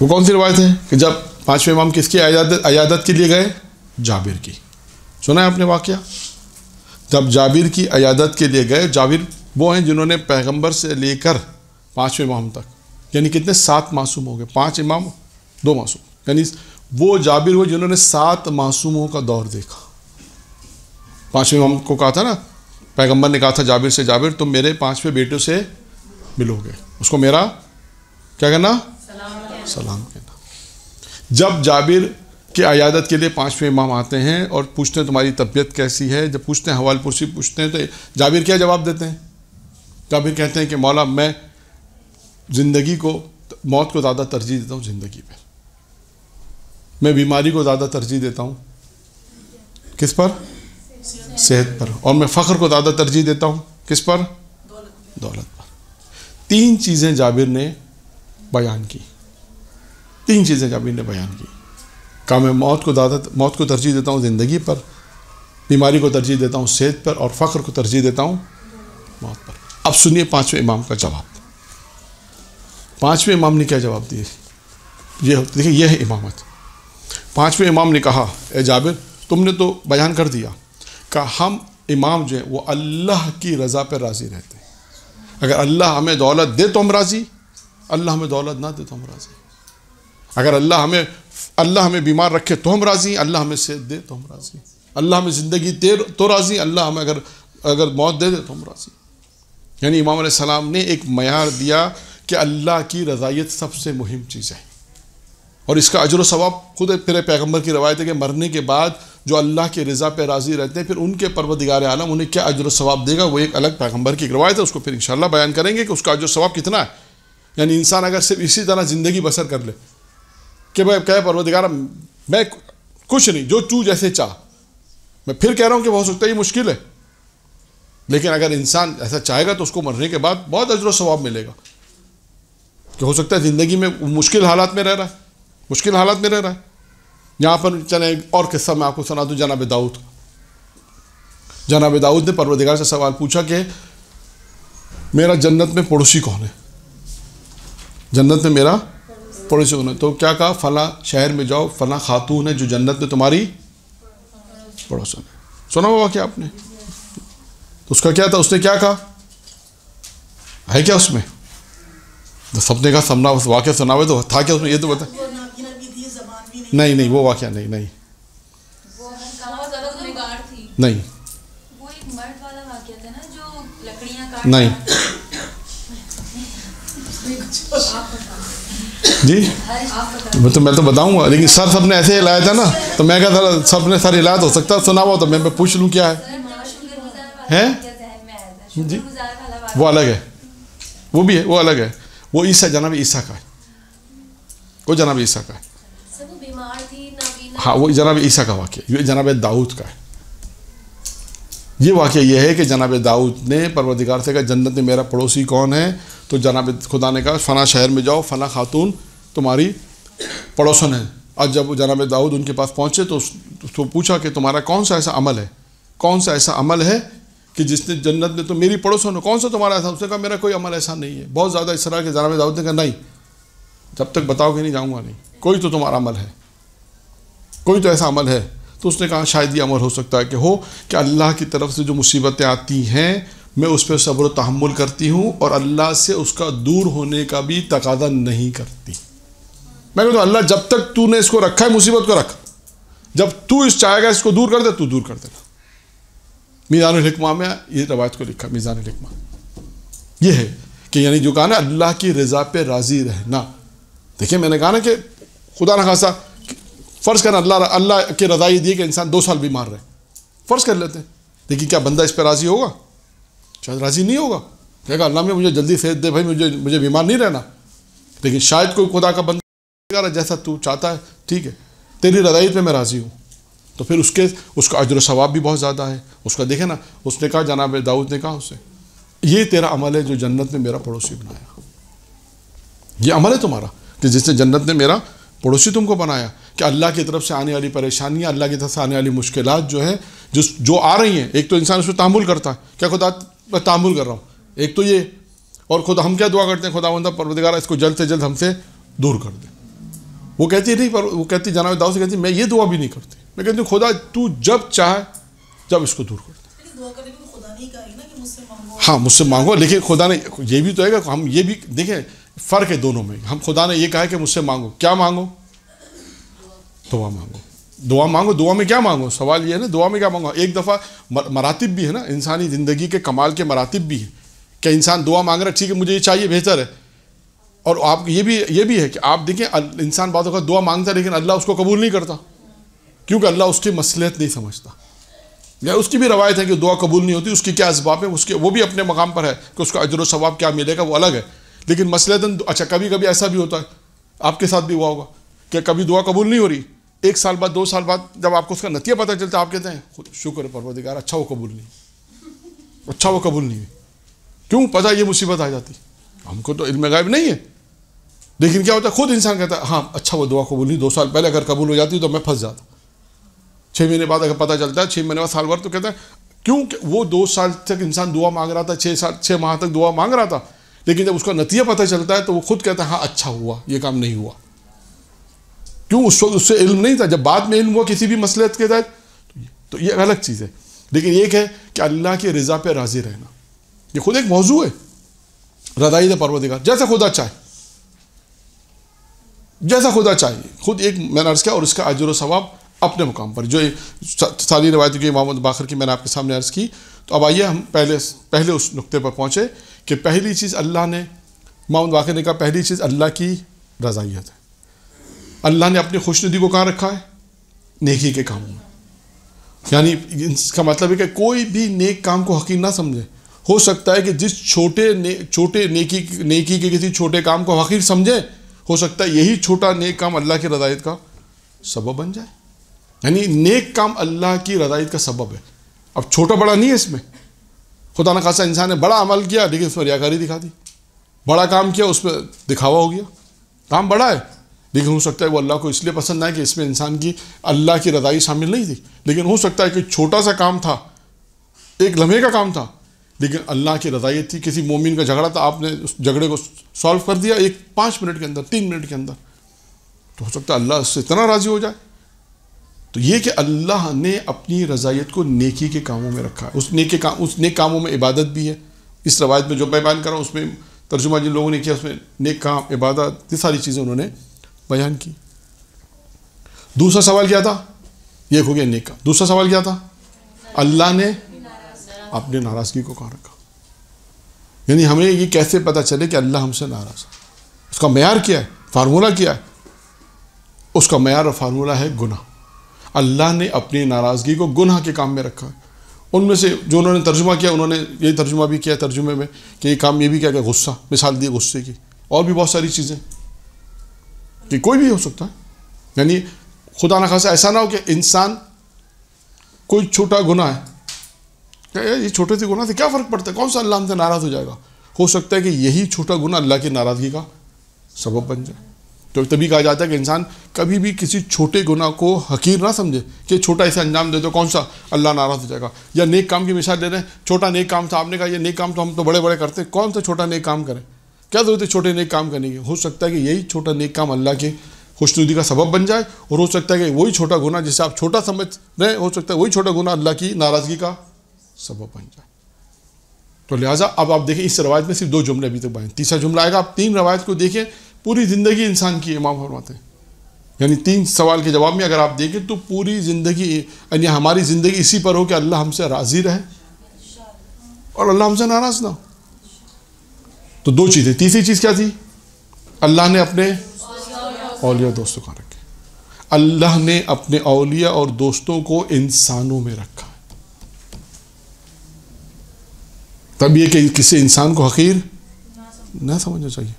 वो कौन सी रवायत है कि जब पाँचवें इमाम किसकी अयादत के लिए गए जाबिर की सुना है आपने वाक्य जब जाबिर की अयादत के लिए गए जाबिर वो हैं जिन्होंने पैगंबर से लेकर पाँचवें इमाम तक यानी कितने सात मासूम हो गए पाँच इमाम दो मासूम यानी वो जाबिर हुए जिन्होंने सात मासूमों का दौर देखा पाँचवें इमाम को कहा था ना पैगंबर ने कहा था जाबिर से जाबिर तुम मेरे पाँचवें बेटों से मिलोगे उसको मेरा क्या कहना सलाम कहना जब जाबिर कि आयादत के लिए पाँचवें इमाम आते हैं और पूछते हैं तुम्हारी तबीयत कैसी है जब पूछते हैं हवालपुर से पूछते हैं तो जाबिर क्या जवाब देते हैं जाबिर कहते हैं कि मौला मैं ज़िंदगी को मौत को ज़्यादा तरजीह देता हूँ ज़िंदगी पर मैं बीमारी को ज़्यादा तरजीह देता हूँ किस पर सेहत पर और मैं फ़ख्र को ज़्यादा तरजीह देता हूँ किस पर दौलत पर तीन चीज़ें जाबिर ने बयान की तीन चीज़ें जाबिर ने बयान की कहा मैं मौत को दादा मौत को तरजीह देता हूँ ज़िंदगी पर बीमारी को तरजीह देता हूँ सेहत पर और फ़ख्र को तरजीह देता हूँ मौत पर अब सुनिए पाँचवें इमाम का जवाब पाँचवें इमाम ने क्या जवाब दिए ये देखिए यह है इमामत पाँचवें इमाम ने कहा ए जाबिर तुमने तो बयान कर दिया का हम इमाम जो है वो अल्लाह की रज़ा पर राज़ी रहते हैं अगर अल्लाह हमें दौलत दे तो हम राज़ी अल्लाह हमें दौलत ना दे तो हम राज़ी अगर अल्लाह हमें अल्लाह हमें बीमार रखे तो हम राज़ी अल्लाह हमें सेहत दे तो हम राज़ी अल्लाह हमें ज़िंदगी दे तो राज़ी अल्लाह हमें अगर अगर मौत दे दे तो हम राज़ी यानी इमाम सलाम ने एक मैार दिया कि अल्लाह की रज़ायत सबसे मुहिम चीज़ है और इसका अजर सवाब खुद फिर पैगम्बर की रवायत है कि मरने के बाद जो अल्लाह के रज़ा पर राज़ी रहते हैं फिर उनके परवदिगार आलम उन्हें क्या अजर सवाब देगा वो एक अलग पैगम्बर की रवायत है उसको फिर इन बयान करेंगे कि उसका अजर सवाब कितना है यानी इंसान अगर सिर्फ इसी तरह ज़िंदगी बसर कर ले कि मैं कह परवदिगार मैं कुछ नहीं जो तू जैसे चाह मैं फिर कह रहा हूँ कि हो सकता है ये मुश्किल है लेकिन अगर इंसान ऐसा चाहेगा तो उसको मरने के बाद बहुत अजर स्वाब मिलेगा कि हो सकता है ज़िंदगी में मुश्किल हालात में रह रहा है मुश्किल हालात में रह रहा है यहाँ पर चले और किस्सा मैं आपको सुना दूँ जनाब दाऊद जनाब दाऊद ने परवदिगार से सवाल पूछा कि मेरा जन्नत में पड़ोसी कौन है जन्नत में मेरा पड़ोसी होना तो क्या कहा फला शहर में जाओ फला खातून है जो जन्नत में तुम्हारी पड़ोसन है सुना होगा क्या आपने तो उसका क्या था उसने क्या कहा है क्या उसमें तो का सामना उस वाक्य सुना हुआ तो था क्या उसमें ये तो बता नहीं नहीं वो वाक्य नहीं नहीं तो नहीं नहीं जी तो मैं तो बताऊंगा लेकिन सर सब ने ऐसे हिलाया था ना तो मैं कहता था सब ने सर हिलाया तो हो सकता है सुना हुआ तो मैं, मैं पूछ लूँ क्या है हैं जी वो अलग है वो भी है वो अलग है वो ईसा जनाब ईसा का है वो जनाब ईसा का है हाँ वो जनाब ईसा का वाक्य ये जनाब दाऊद का है ये वाक्य ये है कि जनाब दाऊद ने परवरदिगार से कहा जन्नत में मेरा पड़ोसी कौन है तो जनाब खुदा ने कहा फ़ना शहर में जाओ फ़ना खातून तुम्हारी पड़ोसन है आज जब जनाब दाऊद उनके पास पहुँचे तो उसको पूछा कि तुम्हारा कौन सा ऐसा अमल है कौन सा ऐसा अमल है कि जिसने जन्नत में तो मेरी पड़ोसन हो कौन सा तुम्हारा ऐसा उसने कहा मेरा कोई अमल ऐसा नहीं है बहुत ज़्यादा इस तरह के जनाब दाऊद ने कहा नहीं जब तक बताओगे नहीं जाऊँगा नहीं कोई तो तुम्हारा अमल है कोई तो ऐसा अमल है तो उसने कहा शायद ये अमल हो सकता है कि हो कि अल्लाह की तरफ से जो मुसीबतें आती हैं मैं उस पर सब्र तहमुल करती हूँ और अल्लाह से उसका दूर होने का भी तकादा नहीं करती मैं तो अल्लाह जब तक तूने इसको रखा है मुसीबत को रख जब तू इस चाहेगा इसको दूर कर दे तू दूर कर देना मीज़ान हिकमा में ये रवायत को लिखा मीज़ान हिकमा ये है कि यानी जो कहा ना अल्लाह की रज़ा पे राज़ी रहना देखिए मैंने कहा ना कि खुदा न खासा फ़र्ज़ करना अल्लाह अल्लाह की रज़ा ये दी कि इंसान दो साल बीमार रहे फ़र्ज़ कर लेते हैं लेकिन क्या बंदा इस पर राज़ी होगा शायद राज़ी नहीं होगा कहेगा अल्लाह में मुझे जल्दी सेहत दे भाई मुझे मुझे बीमार नहीं रहना लेकिन शायद कोई खुदा का बंदा वगैरह जैसा तू चाहता है ठीक है तेरी रदायत पर मैं राज़ी हूँ तो फिर उसके उसका अजर सवाब भी बहुत ज़्यादा है उसका देखे ना उसने कहा जनाब दाऊद ने कहा उसे ये तेरा अमल है जो जन्नत ने मेरा पड़ोसी बनाया ये अमल है तुम्हारा कि जिसने जन्नत ने मेरा पड़ोसी तुमको बनाया कि अल्लाह की तरफ से आने वाली परेशानियाँ अल्लाह की तरफ से आने वाली मुश्किल जो है जो जो आ रही हैं एक तो इंसान उसमें तामुल करता है क्या खुदा मैं तामुल कर रहा हूँ एक तो ये और खुद हम क्या दुआ करते हैं खुदा मंदा परवदगारा इसको जल्द से जल्द हमसे दूर कर दें वो कहती नहीं पर वो कहती जनाब दाऊ से कहती मैं ये दुआ भी नहीं करती मैं कहती हूँ खुदा तू जब चाहे जब इसको दूर कर दे तो हाँ मुझसे मांगो लेकिन खुदा ने ये भी तो है हम ये भी देखें फ़र्क है दोनों में हम खुदा ने ये कहा है कि मुझसे मांगो क्या मांगो दुआ मांगो दुआ मांगो दुआ में क्या मांगो सवाल ये है ना दुआ में क्या मांगो एक दफ़ा मरातब भी है ना इंसानी ज़िंदगी के कमाल के मरातब भी हैं क्या इंसान दुआ मांग रहा है ठीक है मुझे ये चाहिए बेहतर है और आप ये भी ये भी है कि आप देखें इंसान बातों का दुआ मांगता है लेकिन अल्लाह उसको कबूल नहीं करता क्योंकि अल्लाह उसकी मसलियत नहीं समझता या उसकी भी रवायत है कि दुआ कबूल नहीं होती उसकी क्या इसबाब है उसके वो भी अपने मकाम पर है कि उसका अजर शवाब क्या मिलेगा वो अलग है लेकिन मसलतन अच्छा कभी कभी ऐसा भी होता है आपके साथ भी हुआ होगा कि कभी दुआ कबूल नहीं हो रही एक साल बाद दो साल बाद जब आपको उसका नतीजा पता चलता है आप कहते हैं खुद शुक्र परवदिगार अच्छा वो कबूल नहीं अच्छा वो कबूल नहीं क्यों पता ये मुसीबत आ जाती हमको तो इल्म गायब नहीं है लेकिन क्या होता है खुद इंसान कहता है हाँ अच्छा वो दुआ कबूल नहीं दो साल पहले अगर कबूल हो जाती तो मैं फंस जाता छः महीने बाद अगर पता चलता है छः महीने बाद साल भर तो कहते हैं क्यों वो दो साल तक इंसान दुआ मांग रहा था छः साल छः माह तक दुआ मांग रहा था लेकिन जब उसका नतीजा पता चलता है तो वो खुद कहता है हाँ अच्छा हुआ ये काम नहीं हुआ क्यों उस वक्त उससे इल्म नहीं था जब बाद में इल्म हुआ किसी भी मसलत के तहत तो ये अलग चीज़ है लेकिन एक है कि अल्लाह की रज़ा पर राज़ी रहना ये खुद एक मौजू है रदाइद परवदिगार जैसा खुदा चाहे जैसा खुदा चाहिए खुद एक मैंने अर्ज़ किया और उसका अजर सवाब अपने मुकाम पर जो सारी रवायत की मोहम्मद बाखर की मैंने आपके सामने अर्ज़ की तो अब आइए हम पहले पहले उस नुक्ते पर पहुँचे कि पहली चीज़ अल्लाह ने मोहम्मद बाखर ने कहा पहली चीज़ अल्लाह की रजाइत है अल्लाह ने अपनी नदी को कहाँ रखा है नेकी के कामों में यानी इसका मतलब है कि कोई भी नेक काम को हकीन ना समझे हो सकता है कि जिस छोटे ने, छोटे नेकी नेकी के किसी छोटे काम को आखिर समझें हो सकता है यही छोटा नेक काम अल्लाह की रदायत का सबब बन जाए यानी नेक काम अल्लाह की रदायत का सबब है अब छोटा बड़ा नहीं है इसमें खुदा न खासा इंसान ने बड़ा अमल किया लेकिन उसमें रियाकारी दिखा दी बड़ा काम किया उसमें दिखावा हो गया काम बड़ा है लेकिन हो सकता है वो अल्लाह को इसलिए पसंद आए कि इसमें इंसान की अल्लाह की रदाई शामिल नहीं थी लेकिन हो सकता है कि छोटा सा काम था एक लम्हे का काम था लेकिन अल्लाह की रजायत थी किसी मोमिन का झगड़ा था आपने उस झगड़े को सॉल्व कर दिया एक पाँच मिनट के अंदर तीन मिनट के अंदर तो हो सकता है अल्लाह उससे इतना राज़ी हो जाए तो ये कि अल्लाह ने अपनी रजाइत को नेकी के कामों में रखा है उस नेक काम उस नेक कामों में इबादत भी है इस रवायत में जो मैं बयान कर रहा हूँ उसमें तर्जुमा जिन लोगों ने किया उसमें नेक काम इबादत ये सारी चीज़ें उन्होंने बयान की दूसरा सवाल क्या था ये हो गया नेक काम दूसरा सवाल क्या था अल्लाह ने आपने नाराज़गी को कहाँ रखा यानी हमें ये कैसे पता चले कि अल्लाह हमसे नाराज़ है उसका मैार क्या है फार्मूला क्या है उसका मैार और फार्मूला है गुना अल्लाह ने अपनी नाराज़गी को गुनाह के काम में रखा है उनमें से जो उन्होंने तर्जुमा किया उन्होंने यही तर्जुमा भी किया तर्जुमे में कि ये काम ये भी किया गया गुस्सा मिसाल दिए गुस्से की और भी बहुत सारी चीज़ें कि कोई भी हो सकता है यानी खुदा ना खासा ऐसा ना हो कि इंसान कोई छोटा गुना है क्या यार ये छोटे से गुना से क्या फ़र्क पड़ता है कौन सा अल्लाह हमसे नाराज़ हो जाएगा हो सकता है कि यही छोटा गुना अल्लाह की नाराज़गी का सबब बन जाए तो तभी कहा जाता है कि इंसान कभी भी किसी छोटे गुना को हकीर ना समझे कि छोटा इसे अंजाम दे दो कौन सा अल्लाह नाराज़ हो जाएगा या नेक काम की मिसाल दे रहे हैं छोटा नेक काम था आपने कहा ये नेक काम तो हम तो बड़े बड़े करते हैं कौन सा छोटा नेक काम करें क्या ज़रूरत है छोटे नेक काम करने की हो सकता है कि यही छोटा नेक काम अल्लाह के खुशनुदी का सबब बन जाए और हो सकता है कि वही छोटा गुना जिसे आप छोटा समझ रहे हो सकता है वही छोटा गुना अल्लाह की नाराज़गी का सबब बन जाए तो लिहाजा अब आप देखें इस रवायत में सिर्फ दो जुमले अभी तक बने तीसरा जुमला आएगा आप तीन रवायत को देखें पूरी ज़िंदगी इंसान की इमाम फरमाते हैं यानी तीन सवाल के जवाब में अगर आप देखें तो पूरी ज़िंदगी यानी हमारी ज़िंदगी इसी पर हो कि अल्लाह हमसे राज़ी रहे और अल्लाह हमसे नाराज़ ना हो तो दो चीज़ें तीसरी चीज़ क्या थी अल्लाह ने अपने औलिया दोस्तों का रखे अल्लाह ने अपने अलिया और दोस्तों को इंसानों में रखा तब ये कि किसी इंसान को हकीर ना समझना चाहिए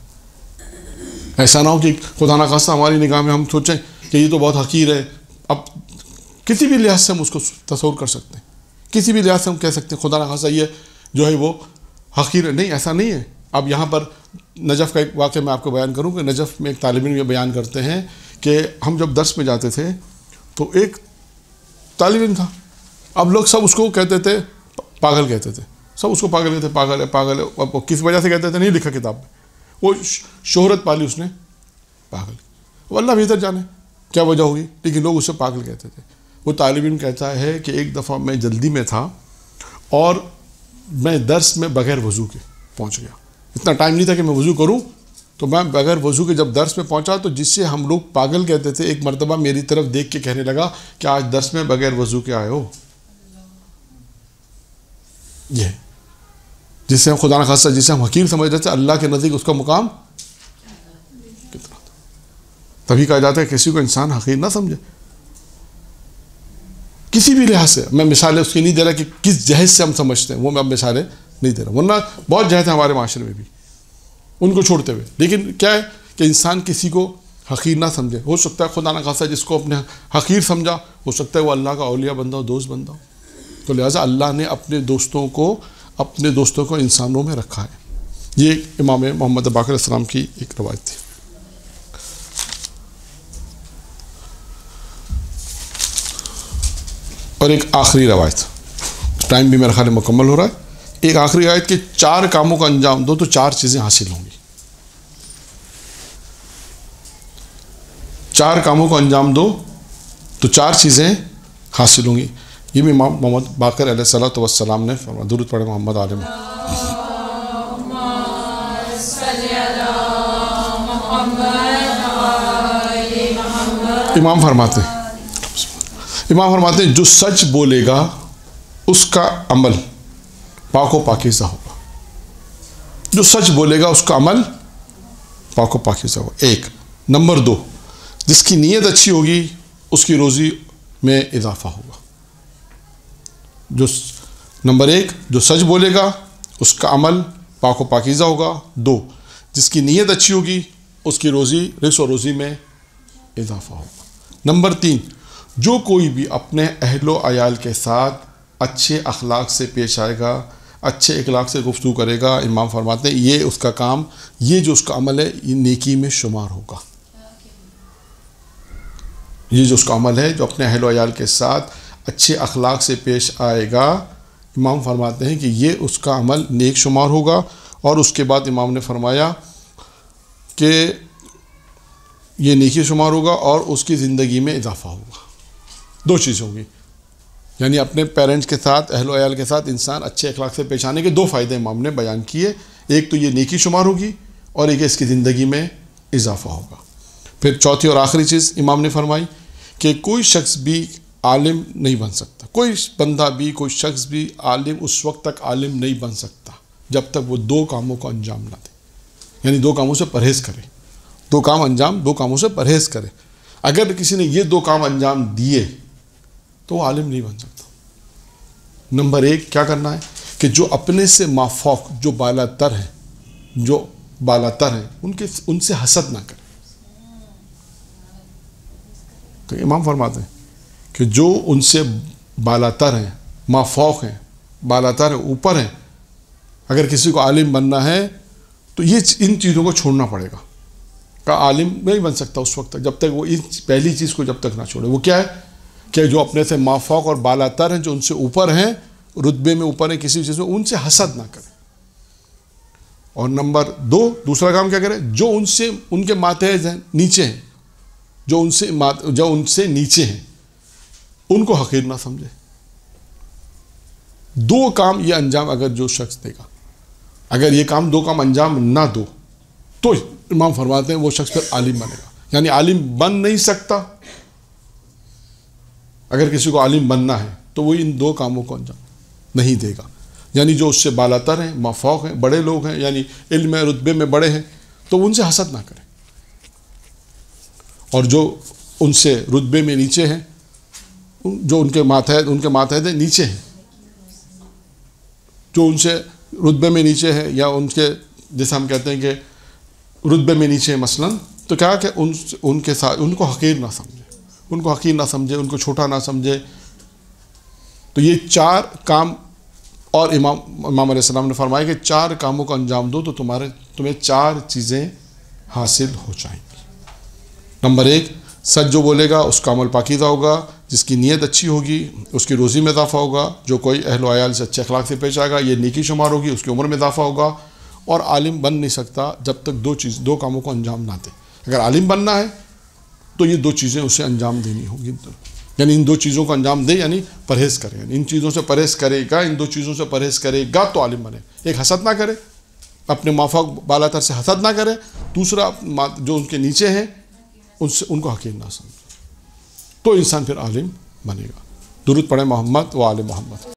ऐसा ना हो कि खुदा ना खासा हमारी निगाह में हम सोचें कि ये तो बहुत हकीर है अब किसी भी लिहाज से हम उसको तस्वर कर सकते हैं किसी भी लिहाज से हम कह सकते हैं खुदा ना खासा ये जो है वो हकीर नहीं ऐसा नहीं है अब यहाँ पर नजफ़ का एक वाक्य मैं आपको बयान करूँ कि नजफ़ में एक तालब ये बयान करते हैं कि हम जब दर्श में जाते थे तो एक तालब था अब लोग सब उसको कहते थे पागल कहते थे सब उसको पागल कहते पागल है पागल है किस वजह से कहते थे नहीं लिखा किताब में वो शोहरत पाली उसने पागल अब अल्लाह बेहतर जाने क्या वजह होगी लेकिन लोग उसे पागल कहते थे वो तालब कहता है कि एक दफ़ा मैं जल्दी में था और मैं दर्स में बग़ैर वज़ू के पहुँच गया इतना टाइम नहीं था कि मैं वज़ू करूँ तो मैं बगैर वज़ू के जब दर्स में पहुँचा तो जिससे हम लोग पागल कहते थे एक मरतबा मेरी तरफ देख के कहने लगा कि आज दर्स में बगैर वज़ू के आए हो यह जिसे हम खुदा खास जिसे हम हकीम समझ देते अल्लाह के नज़दीक उसका मुकाम कितना तभी कहा जाता है किसी को इंसान हकीर ना समझे किसी भी लिहाज से मैं मिसालें उसकी नहीं दे रहा कि किस जहज से हम समझते हैं वो मैं अब मिसालें नहीं दे रहा वरना बहुत जहज है हमारे माशरे में भी उनको छोड़ते हुए लेकिन क्या है कि इंसान किसी को हकीर ना समझे हो सकता है खुदा ना खासा जिसको अपने हकीर समझा हो सकता है वो अल्लाह का अलिया बंदा हो दोस्त बंदा हो तो लिहाजा अल्लाह ने अपने दोस्तों को अपने दोस्तों को इंसानों में रखा है ये इमाम मोहम्मद बाकर इस्लाम की एक रवायत थी और एक आखिरी रवायत टाइम भी मेरा ख्याल मुकम्मल हो रहा है एक आखिरी रवायत के चार कामों का अंजाम दो तो चार चीज़ें हासिल होंगी चार कामों को अंजाम दो तो चार चीज़ें हासिल होंगी ये भी इमाम मोहम्मद बाकर सलाम ने फरमा दुरुद पढ़े मोहम्मद आलम इमाम फरमाते इमाम फरमाते जो सच बोलेगा उसका अमल पाको पाकिजा होगा जो सच बोलेगा उसका अमल पाको पाकिजा होगा एक नंबर दो जिसकी नीयत अच्छी होगी उसकी रोज़ी में इजाफा होगा जो नंबर एक जो सच बोलेगा उसका अमल पाक पाकिज़ा होगा दो जिसकी नीयत अच्छी होगी उसकी रोज़ी रिस और रोज़ी में इजाफा होगा नंबर तीन जो कोई भी अपने अहलो आयाल के साथ अच्छे अखलाक से पेश आएगा अच्छे अखलाक से गुफ्तु करेगा इमाम फरमाते हैं ये उसका काम ये जो उसका अमल है ये नेकी में शुमार होगा ये जो उसका अमल है जो अपने अहलो आयाल के साथ अच्छे अखलाक से पेश आएगा इमाम फरमाते हैं कि ये उसका अमल नेक शुमार होगा और उसके बाद इमाम ने फरमाया कि ये नेकी शुमार होगा और उसकी ज़िंदगी में इजाफा होगा दो चीज़ होगी यानी अपने पेरेंट्स के साथ अहल के साथ इंसान अच्छे अखलाक से पेश आने के दो फ़ायदे इमाम ने बयान किए एक तो ये नेकी शुमार होगी और एक इसकी ज़िंदगी में इजाफा होगा फिर चौथी और आखिरी चीज़ इमाम ने फरमाई कि कोई शख्स भी आलिम नहीं बन सकता कोई बंदा भी कोई शख्स भी आलिम उस वक्त तक आलिम नहीं बन सकता जब तक वो दो कामों को अंजाम ना दे यानी दो कामों से परहेज़ करे दो काम अंजाम दो कामों से परहेज़ करे अगर किसी ने ये दो काम अंजाम दिए तो वो आलिम नहीं बन सकता नंबर एक क्या करना है कि जो अपने से माफोक जो बालातर हैं जो बालातर हैं उनके उनसे हसद ना करें तो इमाम फरमाते हैं कि जो उनसे बालातर हैं माफोक हैं बालातर हैं ऊपर हैं अगर किसी को आलिम बनना है तो ये इन चीज़ों को छोड़ना पड़ेगा का आलिम नहीं बन सकता उस वक्त तक जब तक वो इस पहली चीज़ को जब तक ना छोड़े वो क्या है कि जो अपने से माफोक और बालातर हैं जो उनसे ऊपर हैं रुतबे में ऊपर हैं किसी भी चीज़ में उनसे हसद ना करें और नंबर दो दूसरा काम क्या करें जो उनसे उनके मातहज हैं नीचे हैं जो उनसे जो उनसे नीचे हैं उनको हकीर ना समझे दो काम ये अंजाम अगर जो शख्स देगा अगर ये काम दो काम अंजाम ना दो तो इमाम फरमाते हैं वो शख्स फिर आलिम बनेगा यानी आलिम बन नहीं सकता अगर किसी को आलिम बनना है तो वो इन दो कामों को अंजाम नहीं देगा यानी जो उससे बालातर हैं माफोक हैं बड़े लोग हैं यानी इल्म रुतबे में बड़े हैं तो उनसे हसद ना करें और जो उनसे रुतबे में नीचे हैं जो उनके माथे उनके माथे नीचे हैं जो उनसे रुतबे में नीचे है या उनके जैसे हम कहते हैं कि रुतबे में नीचे है मसलन तो क्या कि उन उनके साथ उनको हकीर ना समझे उनको हकीर ना समझे उनको छोटा ना समझे तो ये चार काम और इमाम इमाम सलाम ने फरमाया कि चार कामों को अंजाम दो तो तुम्हारे तुम्हें चार चीज़ें हासिल हो जाएंगी नंबर एक सच जो बोलेगा उसका अमल पाकिदा होगा जिसकी नीयत अच्छी होगी उसकी रोज़ी में इजाफा होगा जो कोई अहल आयाल से अच्छे अखलाक से पेश आएगा ये नीकी शुमार होगी उसकी उम्र में इजाफा होगा और आलिम बन नहीं सकता जब तक दो चीज़ दो कामों को अंजाम ना दे अगर आलिम बनना है तो ये दो चीज़ें उसे अंजाम देनी होगी यानी इन दो चीज़ों को अंजाम दे यानी परहेज़ करें इन चीज़ों से परहेज़ करेगा इन दो चीज़ों से परहेज़ करेगा तो आलिम बने एक हसद ना करे अपने माफा बाला तर से हसद ना करे दूसरा जो उनके नीचे हैं उनसे उनको हकीम ना समझे तो इंसान फिर आलिम बनेगा दुरुद पढ़े मोहम्मद व आल मोहम्मद